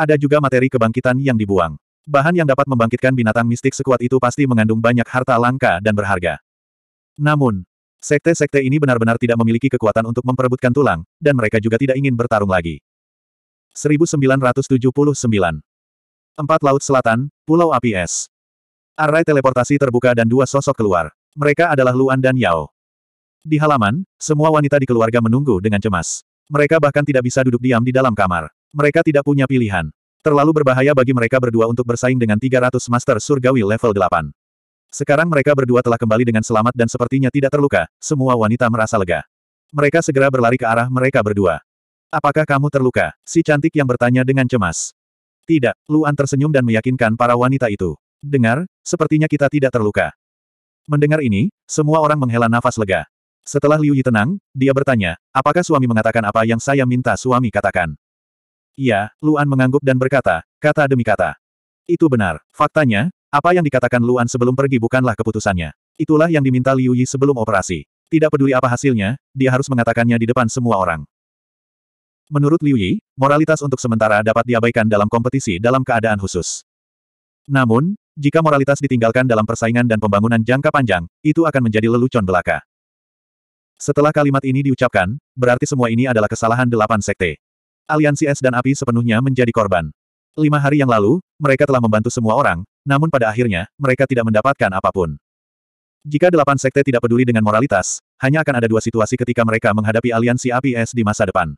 Ada juga materi kebangkitan yang dibuang. Bahan yang dapat membangkitkan binatang mistik sekuat itu pasti mengandung banyak harta langka dan berharga. Namun, Sekte-sekte ini benar-benar tidak memiliki kekuatan untuk memperebutkan tulang, dan mereka juga tidak ingin bertarung lagi. 1979 Empat Laut Selatan, Pulau Api Es Array teleportasi terbuka dan dua sosok keluar. Mereka adalah Luan dan Yao. Di halaman, semua wanita di keluarga menunggu dengan cemas. Mereka bahkan tidak bisa duduk diam di dalam kamar. Mereka tidak punya pilihan. Terlalu berbahaya bagi mereka berdua untuk bersaing dengan 300 Master Surgawi level 8. Sekarang mereka berdua telah kembali dengan selamat dan sepertinya tidak terluka, semua wanita merasa lega. Mereka segera berlari ke arah mereka berdua. Apakah kamu terluka? Si cantik yang bertanya dengan cemas. Tidak, Luan tersenyum dan meyakinkan para wanita itu. Dengar, sepertinya kita tidak terluka. Mendengar ini, semua orang menghela nafas lega. Setelah Liu Yi tenang, dia bertanya, apakah suami mengatakan apa yang saya minta suami katakan? Iya, Luan mengangguk dan berkata, kata demi kata. Itu benar. Faktanya, apa yang dikatakan Luan sebelum pergi bukanlah keputusannya. Itulah yang diminta Liu Yi sebelum operasi. Tidak peduli apa hasilnya, dia harus mengatakannya di depan semua orang. Menurut Liu Yi, moralitas untuk sementara dapat diabaikan dalam kompetisi dalam keadaan khusus. Namun, jika moralitas ditinggalkan dalam persaingan dan pembangunan jangka panjang, itu akan menjadi lelucon belaka. Setelah kalimat ini diucapkan, berarti semua ini adalah kesalahan delapan sekte. Aliansi es dan api sepenuhnya menjadi korban. Lima hari yang lalu, mereka telah membantu semua orang, namun pada akhirnya, mereka tidak mendapatkan apapun. Jika delapan sekte tidak peduli dengan moralitas, hanya akan ada dua situasi ketika mereka menghadapi aliansi APS di masa depan.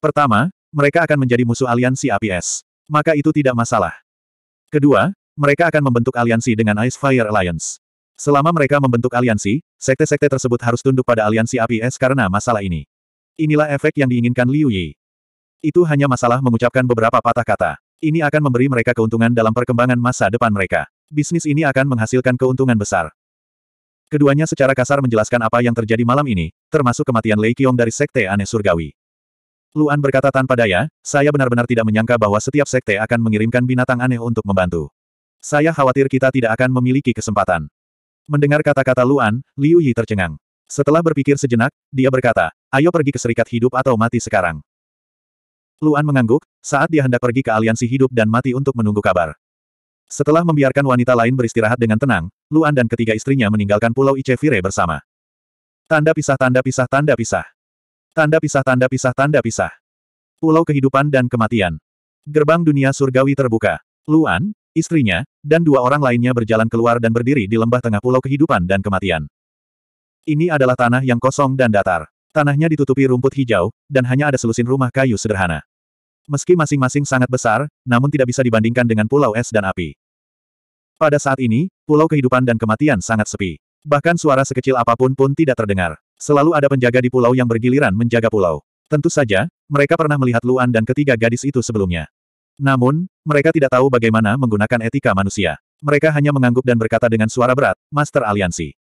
Pertama, mereka akan menjadi musuh aliansi APS. Maka itu tidak masalah. Kedua, mereka akan membentuk aliansi dengan Ice Fire Alliance. Selama mereka membentuk aliansi, sekte-sekte tersebut harus tunduk pada aliansi APS karena masalah ini. Inilah efek yang diinginkan Liu Yi. Itu hanya masalah mengucapkan beberapa patah kata. Ini akan memberi mereka keuntungan dalam perkembangan masa depan mereka. Bisnis ini akan menghasilkan keuntungan besar. Keduanya secara kasar menjelaskan apa yang terjadi malam ini, termasuk kematian Lei Qiong dari Sekte Aneh Surgawi. Luan berkata tanpa daya, saya benar-benar tidak menyangka bahwa setiap sekte akan mengirimkan binatang aneh untuk membantu. Saya khawatir kita tidak akan memiliki kesempatan. Mendengar kata-kata Luan, Liu Yi tercengang. Setelah berpikir sejenak, dia berkata, ayo pergi ke serikat hidup atau mati sekarang. Luan mengangguk, saat dia hendak pergi ke aliansi hidup dan mati untuk menunggu kabar. Setelah membiarkan wanita lain beristirahat dengan tenang, Luan dan ketiga istrinya meninggalkan pulau Icevire bersama. Tanda pisah tanda pisah tanda pisah. Tanda pisah tanda pisah tanda pisah. Pulau kehidupan dan kematian. Gerbang dunia surgawi terbuka. Luan, istrinya, dan dua orang lainnya berjalan keluar dan berdiri di lembah tengah pulau kehidupan dan kematian. Ini adalah tanah yang kosong dan datar. Tanahnya ditutupi rumput hijau, dan hanya ada selusin rumah kayu sederhana. Meski masing-masing sangat besar, namun tidak bisa dibandingkan dengan pulau es dan api. Pada saat ini, pulau kehidupan dan kematian sangat sepi. Bahkan suara sekecil apapun pun tidak terdengar. Selalu ada penjaga di pulau yang bergiliran menjaga pulau. Tentu saja, mereka pernah melihat Luan dan ketiga gadis itu sebelumnya. Namun, mereka tidak tahu bagaimana menggunakan etika manusia. Mereka hanya mengangguk dan berkata dengan suara berat, Master Aliansi.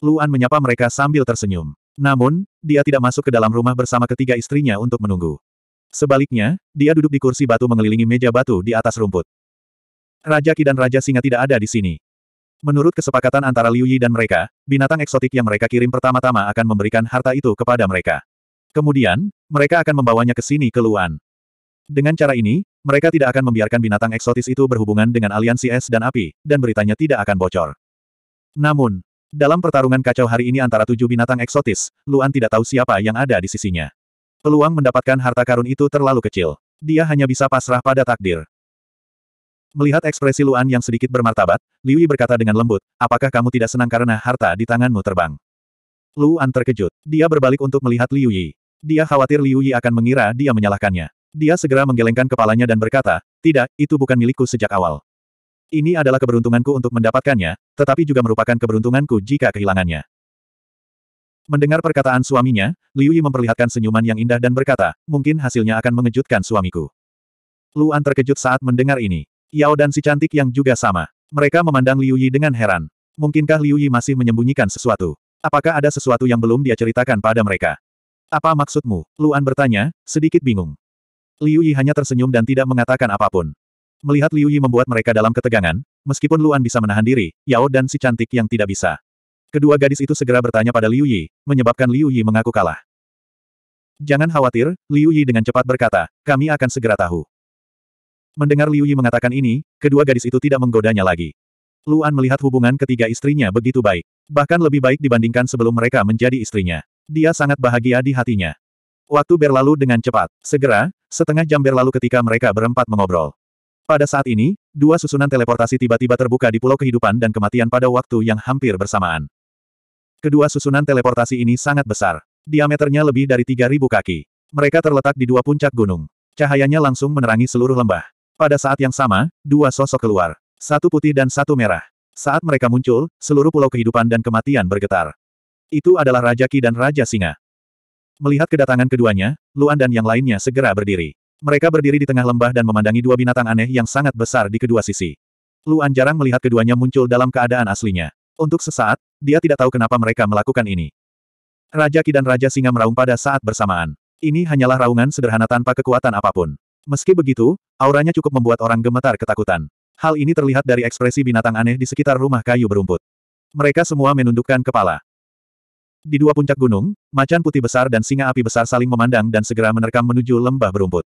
Luan menyapa mereka sambil tersenyum. Namun, dia tidak masuk ke dalam rumah bersama ketiga istrinya untuk menunggu. Sebaliknya, dia duduk di kursi batu mengelilingi meja batu di atas rumput. Raja Ki dan Raja Singa tidak ada di sini. Menurut kesepakatan antara Liu Yi dan mereka, binatang eksotik yang mereka kirim pertama-tama akan memberikan harta itu kepada mereka. Kemudian, mereka akan membawanya ke sini ke Luan. Dengan cara ini, mereka tidak akan membiarkan binatang eksotis itu berhubungan dengan aliansi es dan api, dan beritanya tidak akan bocor. Namun, dalam pertarungan kacau hari ini antara tujuh binatang eksotis, Luan tidak tahu siapa yang ada di sisinya. Peluang mendapatkan harta karun itu terlalu kecil. Dia hanya bisa pasrah pada takdir. Melihat ekspresi Luan yang sedikit bermartabat, Liwi berkata dengan lembut, apakah kamu tidak senang karena harta di tanganmu terbang? Luan terkejut. Dia berbalik untuk melihat Liu Yi. Dia khawatir Liu Yi akan mengira dia menyalahkannya. Dia segera menggelengkan kepalanya dan berkata, tidak, itu bukan milikku sejak awal. Ini adalah keberuntunganku untuk mendapatkannya, tetapi juga merupakan keberuntunganku jika kehilangannya. Mendengar perkataan suaminya, Liu Yi memperlihatkan senyuman yang indah dan berkata, mungkin hasilnya akan mengejutkan suamiku. Luan terkejut saat mendengar ini. Yao dan si cantik yang juga sama. Mereka memandang Liu Yi dengan heran. Mungkinkah Liu Yi masih menyembunyikan sesuatu? Apakah ada sesuatu yang belum dia ceritakan pada mereka? Apa maksudmu? Luan bertanya, sedikit bingung. Liu Yi hanya tersenyum dan tidak mengatakan apapun. Melihat Liu Yi membuat mereka dalam ketegangan, meskipun Luan bisa menahan diri, Yao dan si cantik yang tidak bisa. Kedua gadis itu segera bertanya pada Liu Yi, menyebabkan Liu Yi mengaku kalah. Jangan khawatir, Liu Yi dengan cepat berkata, kami akan segera tahu. Mendengar Liu Yi mengatakan ini, kedua gadis itu tidak menggodanya lagi. Luan melihat hubungan ketiga istrinya begitu baik. Bahkan lebih baik dibandingkan sebelum mereka menjadi istrinya. Dia sangat bahagia di hatinya. Waktu berlalu dengan cepat. Segera, setengah jam berlalu ketika mereka berempat mengobrol. Pada saat ini, dua susunan teleportasi tiba-tiba terbuka di pulau kehidupan dan kematian pada waktu yang hampir bersamaan. Kedua susunan teleportasi ini sangat besar. Diameternya lebih dari 3.000 kaki. Mereka terletak di dua puncak gunung. Cahayanya langsung menerangi seluruh lembah. Pada saat yang sama, dua sosok keluar. Satu putih dan satu merah. Saat mereka muncul, seluruh pulau kehidupan dan kematian bergetar. Itu adalah Raja Ki dan Raja Singa. Melihat kedatangan keduanya, Luan dan yang lainnya segera berdiri. Mereka berdiri di tengah lembah dan memandangi dua binatang aneh yang sangat besar di kedua sisi. Luan jarang melihat keduanya muncul dalam keadaan aslinya. Untuk sesaat, dia tidak tahu kenapa mereka melakukan ini. Raja Ki dan Raja Singa meraung pada saat bersamaan. Ini hanyalah raungan sederhana tanpa kekuatan apapun. Meski begitu, auranya cukup membuat orang gemetar ketakutan. Hal ini terlihat dari ekspresi binatang aneh di sekitar rumah kayu berumput. Mereka semua menundukkan kepala. Di dua puncak gunung, macan putih besar dan singa api besar saling memandang dan segera menerkam menuju lembah berumput.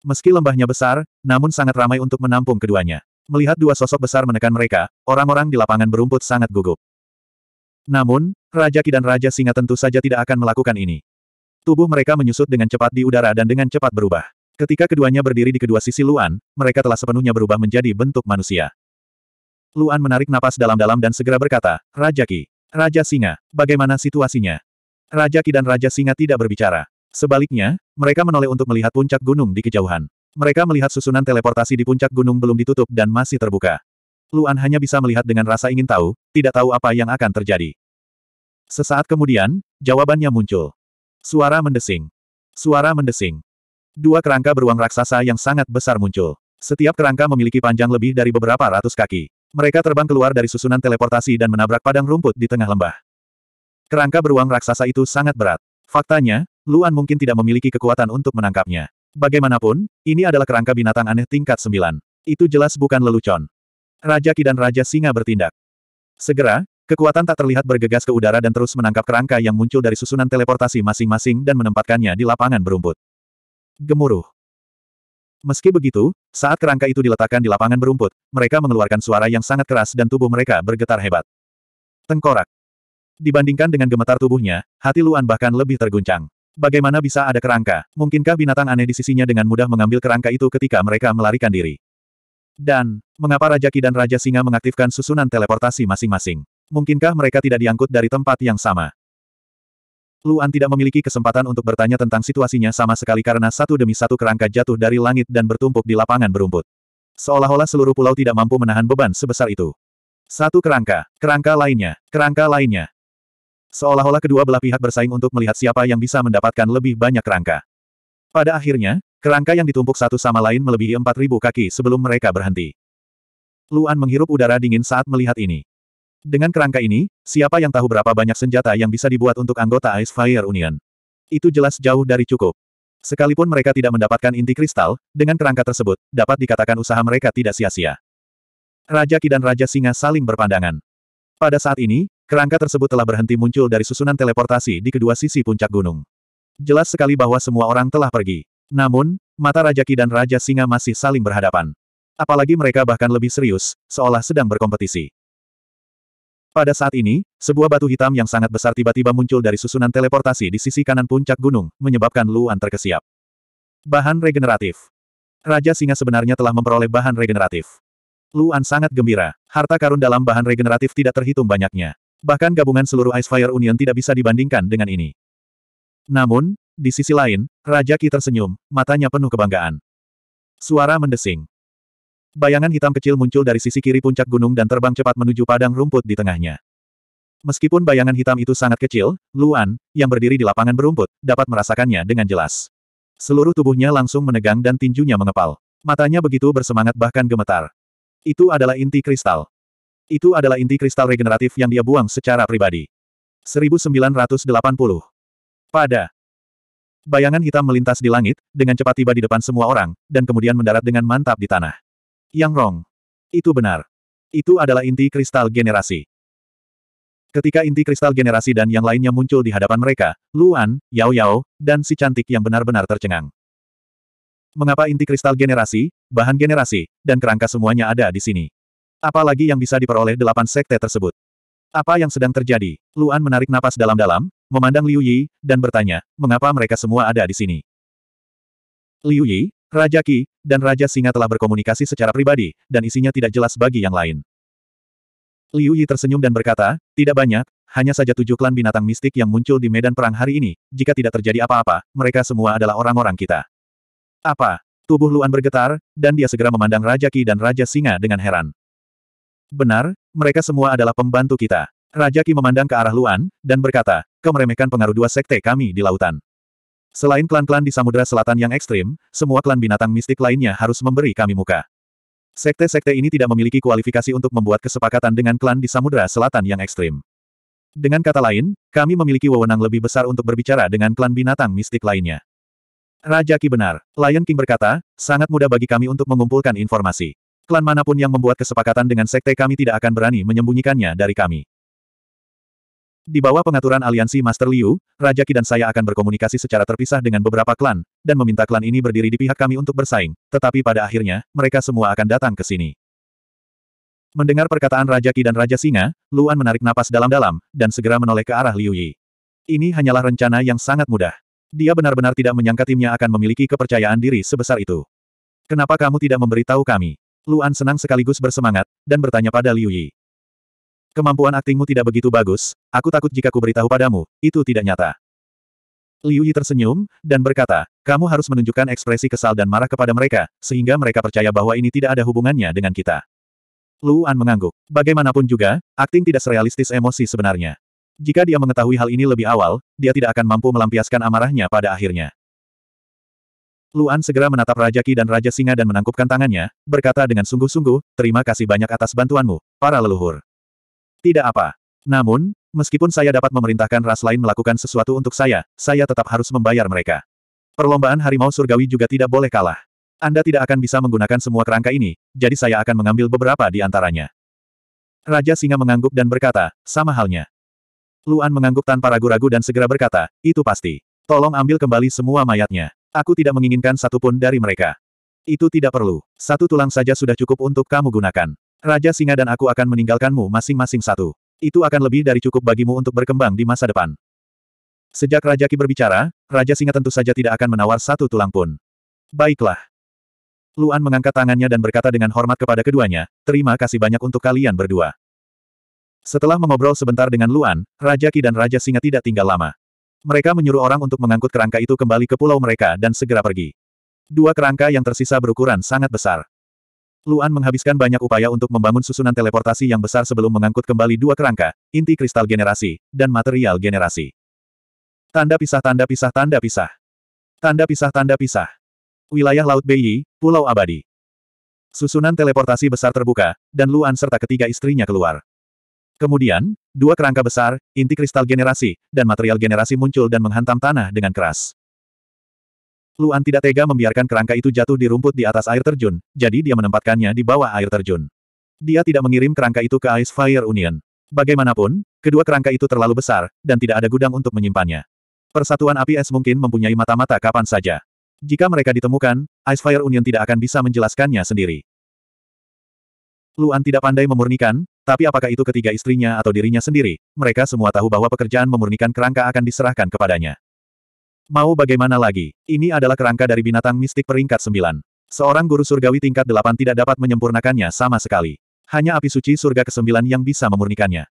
Meski lembahnya besar, namun sangat ramai untuk menampung keduanya. Melihat dua sosok besar menekan mereka, orang-orang di lapangan berumput sangat gugup. Namun, Raja Ki dan Raja Singa tentu saja tidak akan melakukan ini. Tubuh mereka menyusut dengan cepat di udara dan dengan cepat berubah. Ketika keduanya berdiri di kedua sisi Luan, mereka telah sepenuhnya berubah menjadi bentuk manusia. Luan menarik napas dalam-dalam dan segera berkata, Raja Ki, Raja Singa, bagaimana situasinya? Raja Ki dan Raja Singa tidak berbicara. Sebaliknya, mereka menoleh untuk melihat puncak gunung di kejauhan. Mereka melihat susunan teleportasi di puncak gunung belum ditutup dan masih terbuka. Luan hanya bisa melihat dengan rasa ingin tahu, tidak tahu apa yang akan terjadi. Sesaat kemudian, jawabannya muncul. Suara mendesing. Suara mendesing. Dua kerangka beruang raksasa yang sangat besar muncul. Setiap kerangka memiliki panjang lebih dari beberapa ratus kaki. Mereka terbang keluar dari susunan teleportasi dan menabrak padang rumput di tengah lembah. Kerangka beruang raksasa itu sangat berat. Faktanya, Luan mungkin tidak memiliki kekuatan untuk menangkapnya. Bagaimanapun, ini adalah kerangka binatang aneh tingkat 9. Itu jelas bukan lelucon. Raja Ki dan Raja Singa bertindak. Segera, kekuatan tak terlihat bergegas ke udara dan terus menangkap kerangka yang muncul dari susunan teleportasi masing-masing dan menempatkannya di lapangan berumput. Gemuruh. Meski begitu, saat kerangka itu diletakkan di lapangan berumput, mereka mengeluarkan suara yang sangat keras dan tubuh mereka bergetar hebat. Tengkorak. Dibandingkan dengan gemetar tubuhnya, hati Luan bahkan lebih terguncang. Bagaimana bisa ada kerangka? Mungkinkah binatang aneh di sisinya dengan mudah mengambil kerangka itu ketika mereka melarikan diri? Dan, mengapa Raja Ki dan Raja Singa mengaktifkan susunan teleportasi masing-masing? Mungkinkah mereka tidak diangkut dari tempat yang sama? Luan tidak memiliki kesempatan untuk bertanya tentang situasinya sama sekali karena satu demi satu kerangka jatuh dari langit dan bertumpuk di lapangan berumput. Seolah-olah seluruh pulau tidak mampu menahan beban sebesar itu. Satu kerangka, kerangka lainnya, kerangka lainnya. Seolah-olah kedua belah pihak bersaing untuk melihat siapa yang bisa mendapatkan lebih banyak kerangka. Pada akhirnya, kerangka yang ditumpuk satu sama lain melebihi empat ribu kaki sebelum mereka berhenti. Luan menghirup udara dingin saat melihat ini. Dengan kerangka ini, siapa yang tahu berapa banyak senjata yang bisa dibuat untuk anggota Ice Fire Union. Itu jelas jauh dari cukup. Sekalipun mereka tidak mendapatkan inti kristal, dengan kerangka tersebut, dapat dikatakan usaha mereka tidak sia-sia. Raja Ki dan Raja Singa saling berpandangan. Pada saat ini, Kerangka tersebut telah berhenti muncul dari susunan teleportasi di kedua sisi puncak gunung. Jelas sekali bahwa semua orang telah pergi. Namun, mata Raja Ki dan Raja Singa masih saling berhadapan. Apalagi mereka bahkan lebih serius, seolah sedang berkompetisi. Pada saat ini, sebuah batu hitam yang sangat besar tiba-tiba muncul dari susunan teleportasi di sisi kanan puncak gunung, menyebabkan Luan terkesiap. Bahan regeneratif. Raja Singa sebenarnya telah memperoleh bahan regeneratif. Luan sangat gembira. Harta karun dalam bahan regeneratif tidak terhitung banyaknya. Bahkan gabungan seluruh Icefire Union tidak bisa dibandingkan dengan ini. Namun, di sisi lain, Raja Ki tersenyum, matanya penuh kebanggaan. Suara mendesing. Bayangan hitam kecil muncul dari sisi kiri puncak gunung dan terbang cepat menuju padang rumput di tengahnya. Meskipun bayangan hitam itu sangat kecil, Luan, yang berdiri di lapangan berumput, dapat merasakannya dengan jelas. Seluruh tubuhnya langsung menegang dan tinjunya mengepal. Matanya begitu bersemangat bahkan gemetar. Itu adalah inti kristal. Itu adalah inti kristal regeneratif yang dia buang secara pribadi. 1980. Pada bayangan hitam melintas di langit, dengan cepat tiba di depan semua orang, dan kemudian mendarat dengan mantap di tanah. Yang Rong, Itu benar. Itu adalah inti kristal generasi. Ketika inti kristal generasi dan yang lainnya muncul di hadapan mereka, Luan, Yao Yao, dan si cantik yang benar-benar tercengang. Mengapa inti kristal generasi, bahan generasi, dan kerangka semuanya ada di sini? Apalagi yang bisa diperoleh delapan sekte tersebut. Apa yang sedang terjadi? Luan menarik napas dalam-dalam, memandang Liu Yi, dan bertanya, mengapa mereka semua ada di sini? Liu Yi, Raja Qi, dan Raja Singa telah berkomunikasi secara pribadi, dan isinya tidak jelas bagi yang lain. Liu Yi tersenyum dan berkata, tidak banyak, hanya saja tujuh klan binatang mistik yang muncul di medan perang hari ini, jika tidak terjadi apa-apa, mereka semua adalah orang-orang kita. Apa? Tubuh Luan bergetar, dan dia segera memandang Raja Qi dan Raja Singa dengan heran. Benar, mereka semua adalah pembantu kita. Raja Ki memandang ke arah Luan, dan berkata, kau meremehkan pengaruh dua sekte kami di lautan. Selain klan-klan di Samudra Selatan yang ekstrim, semua klan binatang mistik lainnya harus memberi kami muka. Sekte-sekte ini tidak memiliki kualifikasi untuk membuat kesepakatan dengan klan di Samudra Selatan yang ekstrim. Dengan kata lain, kami memiliki wewenang lebih besar untuk berbicara dengan klan binatang mistik lainnya. Raja Ki benar, Lion King berkata, sangat mudah bagi kami untuk mengumpulkan informasi. Klan manapun yang membuat kesepakatan dengan sekte kami tidak akan berani menyembunyikannya dari kami. Di bawah pengaturan aliansi Master Liu, Raja Ki dan saya akan berkomunikasi secara terpisah dengan beberapa klan, dan meminta klan ini berdiri di pihak kami untuk bersaing, tetapi pada akhirnya, mereka semua akan datang ke sini. Mendengar perkataan Raja Ki dan Raja Singa, Luan menarik napas dalam-dalam, dan segera menoleh ke arah Liu Yi. Ini hanyalah rencana yang sangat mudah. Dia benar-benar tidak menyangka timnya akan memiliki kepercayaan diri sebesar itu. Kenapa kamu tidak memberitahu kami? Luan senang sekaligus bersemangat, dan bertanya pada Liu Yi. Kemampuan aktingmu tidak begitu bagus, aku takut jika ku beritahu padamu, itu tidak nyata. Liu Yi tersenyum, dan berkata, kamu harus menunjukkan ekspresi kesal dan marah kepada mereka, sehingga mereka percaya bahwa ini tidak ada hubungannya dengan kita. Luan mengangguk. Bagaimanapun juga, akting tidak serealistis emosi sebenarnya. Jika dia mengetahui hal ini lebih awal, dia tidak akan mampu melampiaskan amarahnya pada akhirnya. Luan segera menatap Raja Ki dan Raja Singa dan menangkupkan tangannya, berkata dengan sungguh-sungguh, terima kasih banyak atas bantuanmu, para leluhur. Tidak apa. Namun, meskipun saya dapat memerintahkan ras lain melakukan sesuatu untuk saya, saya tetap harus membayar mereka. Perlombaan harimau surgawi juga tidak boleh kalah. Anda tidak akan bisa menggunakan semua kerangka ini, jadi saya akan mengambil beberapa di antaranya. Raja Singa mengangguk dan berkata, sama halnya. Luan mengangguk tanpa ragu-ragu dan segera berkata, itu pasti. Tolong ambil kembali semua mayatnya. Aku tidak menginginkan satupun dari mereka. Itu tidak perlu. Satu tulang saja sudah cukup untuk kamu gunakan. Raja singa dan aku akan meninggalkanmu masing-masing satu. Itu akan lebih dari cukup bagimu untuk berkembang di masa depan. Sejak Raja Ki berbicara, Raja Singa tentu saja tidak akan menawar satu tulang pun. Baiklah. Luan mengangkat tangannya dan berkata dengan hormat kepada keduanya, terima kasih banyak untuk kalian berdua. Setelah mengobrol sebentar dengan Luan, Raja Ki dan Raja Singa tidak tinggal lama. Mereka menyuruh orang untuk mengangkut kerangka itu kembali ke pulau mereka dan segera pergi. Dua kerangka yang tersisa berukuran sangat besar. Luan menghabiskan banyak upaya untuk membangun susunan teleportasi yang besar sebelum mengangkut kembali dua kerangka, inti kristal generasi, dan material generasi. Tanda pisah tanda pisah tanda pisah. Tanda pisah tanda pisah. Wilayah Laut Beiyi, Pulau Abadi. Susunan teleportasi besar terbuka, dan Luan serta ketiga istrinya keluar. Kemudian, dua kerangka besar, inti kristal generasi, dan material generasi muncul dan menghantam tanah dengan keras. Luan tidak tega membiarkan kerangka itu jatuh di rumput di atas air terjun, jadi dia menempatkannya di bawah air terjun. Dia tidak mengirim kerangka itu ke Ice Fire Union. Bagaimanapun, kedua kerangka itu terlalu besar, dan tidak ada gudang untuk menyimpannya. Persatuan api es mungkin mempunyai mata-mata kapan saja. Jika mereka ditemukan, Ice Fire Union tidak akan bisa menjelaskannya sendiri. Luan tidak pandai memurnikan, tapi apakah itu ketiga istrinya atau dirinya sendiri, mereka semua tahu bahwa pekerjaan memurnikan kerangka akan diserahkan kepadanya. Mau bagaimana lagi, ini adalah kerangka dari binatang mistik peringkat sembilan. Seorang guru surgawi tingkat delapan tidak dapat menyempurnakannya sama sekali. Hanya api suci surga ke-9 yang bisa memurnikannya.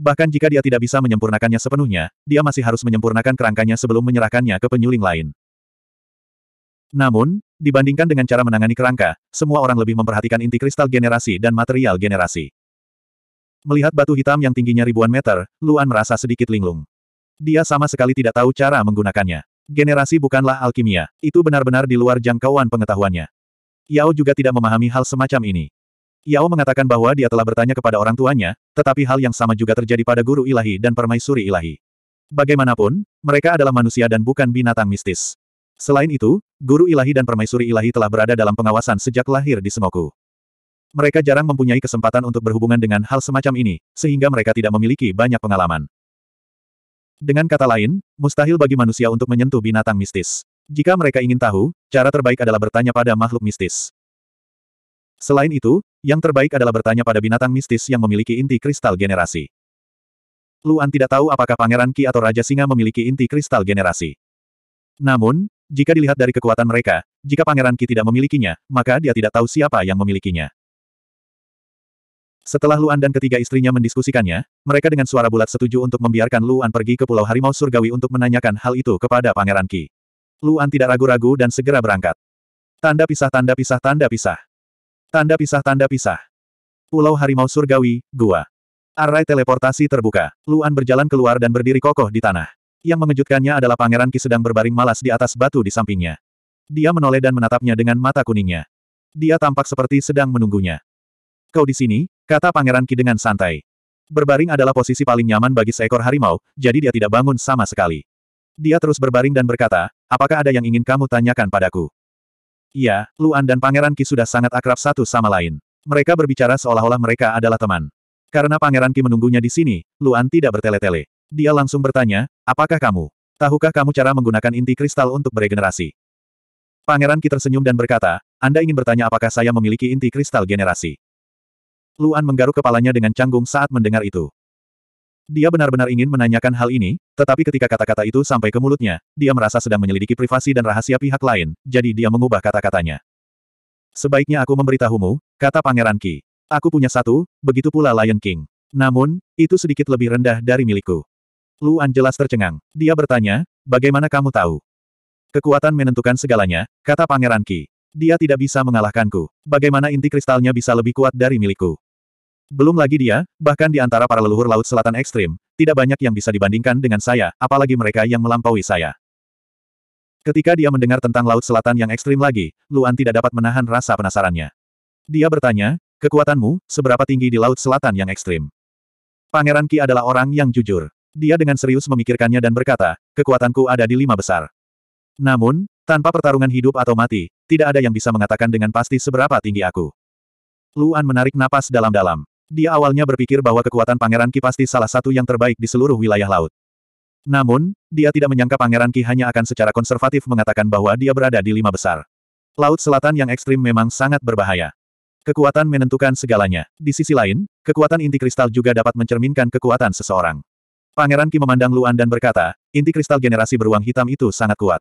Bahkan jika dia tidak bisa menyempurnakannya sepenuhnya, dia masih harus menyempurnakan kerangkanya sebelum menyerahkannya ke penyuling lain. Namun, dibandingkan dengan cara menangani kerangka, semua orang lebih memperhatikan inti kristal generasi dan material generasi. Melihat batu hitam yang tingginya ribuan meter, Luan merasa sedikit linglung. Dia sama sekali tidak tahu cara menggunakannya. Generasi bukanlah alkimia, itu benar-benar di luar jangkauan pengetahuannya. Yao juga tidak memahami hal semacam ini. Yao mengatakan bahwa dia telah bertanya kepada orang tuanya, tetapi hal yang sama juga terjadi pada guru ilahi dan permaisuri ilahi. Bagaimanapun, mereka adalah manusia dan bukan binatang mistis. Selain itu, guru ilahi dan permaisuri ilahi telah berada dalam pengawasan sejak lahir di Semoku. Mereka jarang mempunyai kesempatan untuk berhubungan dengan hal semacam ini, sehingga mereka tidak memiliki banyak pengalaman. Dengan kata lain, mustahil bagi manusia untuk menyentuh binatang mistis. Jika mereka ingin tahu, cara terbaik adalah bertanya pada makhluk mistis. Selain itu, yang terbaik adalah bertanya pada binatang mistis yang memiliki inti kristal generasi. Luan tidak tahu apakah Pangeran Ki atau Raja Singa memiliki inti kristal generasi. Namun, jika dilihat dari kekuatan mereka, jika Pangeran Ki tidak memilikinya, maka dia tidak tahu siapa yang memilikinya. Setelah Luan dan ketiga istrinya mendiskusikannya, mereka dengan suara bulat setuju untuk membiarkan Luan pergi ke Pulau Harimau Surgawi untuk menanyakan hal itu kepada Pangeran Ki. Luan tidak ragu-ragu dan segera berangkat. Tanda pisah tanda pisah tanda pisah. Tanda pisah tanda pisah. Pulau Harimau Surgawi, Gua. Array teleportasi terbuka. Luan berjalan keluar dan berdiri kokoh di tanah. Yang mengejutkannya adalah Pangeran Ki sedang berbaring malas di atas batu di sampingnya. Dia menoleh dan menatapnya dengan mata kuningnya. Dia tampak seperti sedang menunggunya. Kau di sini, Kata Pangeran Ki dengan santai. Berbaring adalah posisi paling nyaman bagi seekor harimau, jadi dia tidak bangun sama sekali. Dia terus berbaring dan berkata, apakah ada yang ingin kamu tanyakan padaku? Iya, Luan dan Pangeran Ki sudah sangat akrab satu sama lain. Mereka berbicara seolah-olah mereka adalah teman. Karena Pangeran Ki menunggunya di sini, Luan tidak bertele-tele. Dia langsung bertanya, apakah kamu? Tahukah kamu cara menggunakan inti kristal untuk beregenerasi? Pangeran Ki tersenyum dan berkata, Anda ingin bertanya apakah saya memiliki inti kristal generasi? Luan menggaruk kepalanya dengan canggung saat mendengar itu. Dia benar-benar ingin menanyakan hal ini, tetapi ketika kata-kata itu sampai ke mulutnya, dia merasa sedang menyelidiki privasi dan rahasia pihak lain, jadi dia mengubah kata-katanya. Sebaiknya aku memberitahumu, kata Pangeran Ki. Aku punya satu, begitu pula Lion King. Namun, itu sedikit lebih rendah dari milikku. Luan jelas tercengang. Dia bertanya, bagaimana kamu tahu? Kekuatan menentukan segalanya, kata Pangeran Ki. Dia tidak bisa mengalahkanku. Bagaimana inti kristalnya bisa lebih kuat dari milikku? Belum lagi dia, bahkan di antara para leluhur laut selatan ekstrim, tidak banyak yang bisa dibandingkan dengan saya, apalagi mereka yang melampaui saya. Ketika dia mendengar tentang laut selatan yang ekstrim lagi, Luan tidak dapat menahan rasa penasarannya. Dia bertanya, kekuatanmu, seberapa tinggi di laut selatan yang ekstrim? Pangeran Ki adalah orang yang jujur. Dia dengan serius memikirkannya dan berkata, kekuatanku ada di lima besar. Namun, tanpa pertarungan hidup atau mati, tidak ada yang bisa mengatakan dengan pasti seberapa tinggi aku. Luan menarik napas dalam-dalam. Dia awalnya berpikir bahwa kekuatan Pangeran Ki pasti salah satu yang terbaik di seluruh wilayah laut. Namun, dia tidak menyangka Pangeran Ki hanya akan secara konservatif mengatakan bahwa dia berada di lima besar. Laut selatan yang ekstrim memang sangat berbahaya. Kekuatan menentukan segalanya. Di sisi lain, kekuatan inti kristal juga dapat mencerminkan kekuatan seseorang. Pangeran Ki memandang Luan dan berkata, inti kristal generasi beruang hitam itu sangat kuat.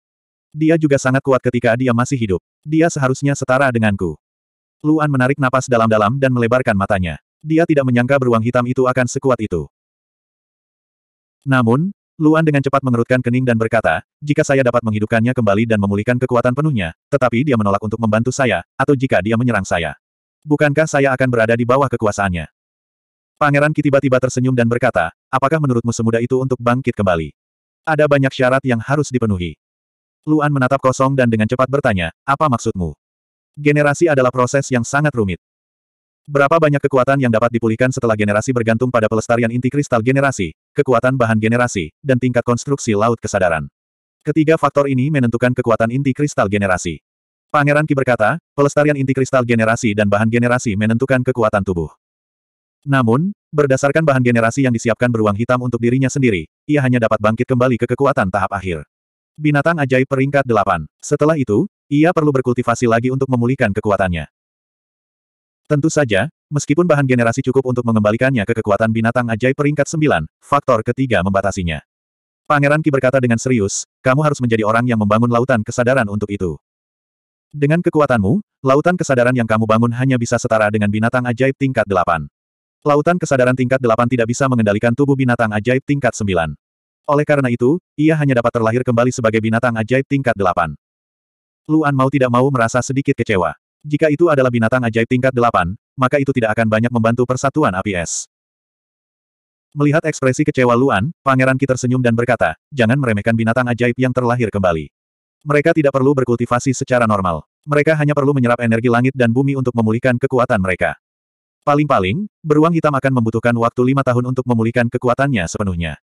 Dia juga sangat kuat ketika dia masih hidup. Dia seharusnya setara denganku. Luan menarik napas dalam-dalam dan melebarkan matanya dia tidak menyangka beruang hitam itu akan sekuat itu. Namun, Luan dengan cepat mengerutkan kening dan berkata, jika saya dapat menghidupkannya kembali dan memulihkan kekuatan penuhnya, tetapi dia menolak untuk membantu saya, atau jika dia menyerang saya. Bukankah saya akan berada di bawah kekuasaannya? Pangeran Ki tiba-tiba tersenyum dan berkata, apakah menurutmu semudah itu untuk bangkit kembali? Ada banyak syarat yang harus dipenuhi. Luan menatap kosong dan dengan cepat bertanya, apa maksudmu? Generasi adalah proses yang sangat rumit. Berapa banyak kekuatan yang dapat dipulihkan setelah generasi bergantung pada pelestarian inti kristal generasi, kekuatan bahan generasi, dan tingkat konstruksi laut kesadaran. Ketiga faktor ini menentukan kekuatan inti kristal generasi. Pangeran Ki berkata, pelestarian inti kristal generasi dan bahan generasi menentukan kekuatan tubuh. Namun, berdasarkan bahan generasi yang disiapkan beruang hitam untuk dirinya sendiri, ia hanya dapat bangkit kembali ke kekuatan tahap akhir. Binatang ajaib peringkat 8. Setelah itu, ia perlu berkultivasi lagi untuk memulihkan kekuatannya. Tentu saja, meskipun bahan generasi cukup untuk mengembalikannya ke kekuatan binatang ajaib peringkat sembilan, faktor ketiga membatasinya. Pangeran Ki berkata dengan serius, kamu harus menjadi orang yang membangun lautan kesadaran untuk itu. Dengan kekuatanmu, lautan kesadaran yang kamu bangun hanya bisa setara dengan binatang ajaib tingkat delapan. Lautan kesadaran tingkat delapan tidak bisa mengendalikan tubuh binatang ajaib tingkat sembilan. Oleh karena itu, ia hanya dapat terlahir kembali sebagai binatang ajaib tingkat delapan. Luan mau tidak mau merasa sedikit kecewa. Jika itu adalah binatang ajaib tingkat delapan, maka itu tidak akan banyak membantu persatuan APS. Melihat ekspresi kecewa Luan, Pangeran Ki tersenyum dan berkata, jangan meremehkan binatang ajaib yang terlahir kembali. Mereka tidak perlu berkultivasi secara normal. Mereka hanya perlu menyerap energi langit dan bumi untuk memulihkan kekuatan mereka. Paling-paling, beruang hitam akan membutuhkan waktu lima tahun untuk memulihkan kekuatannya sepenuhnya.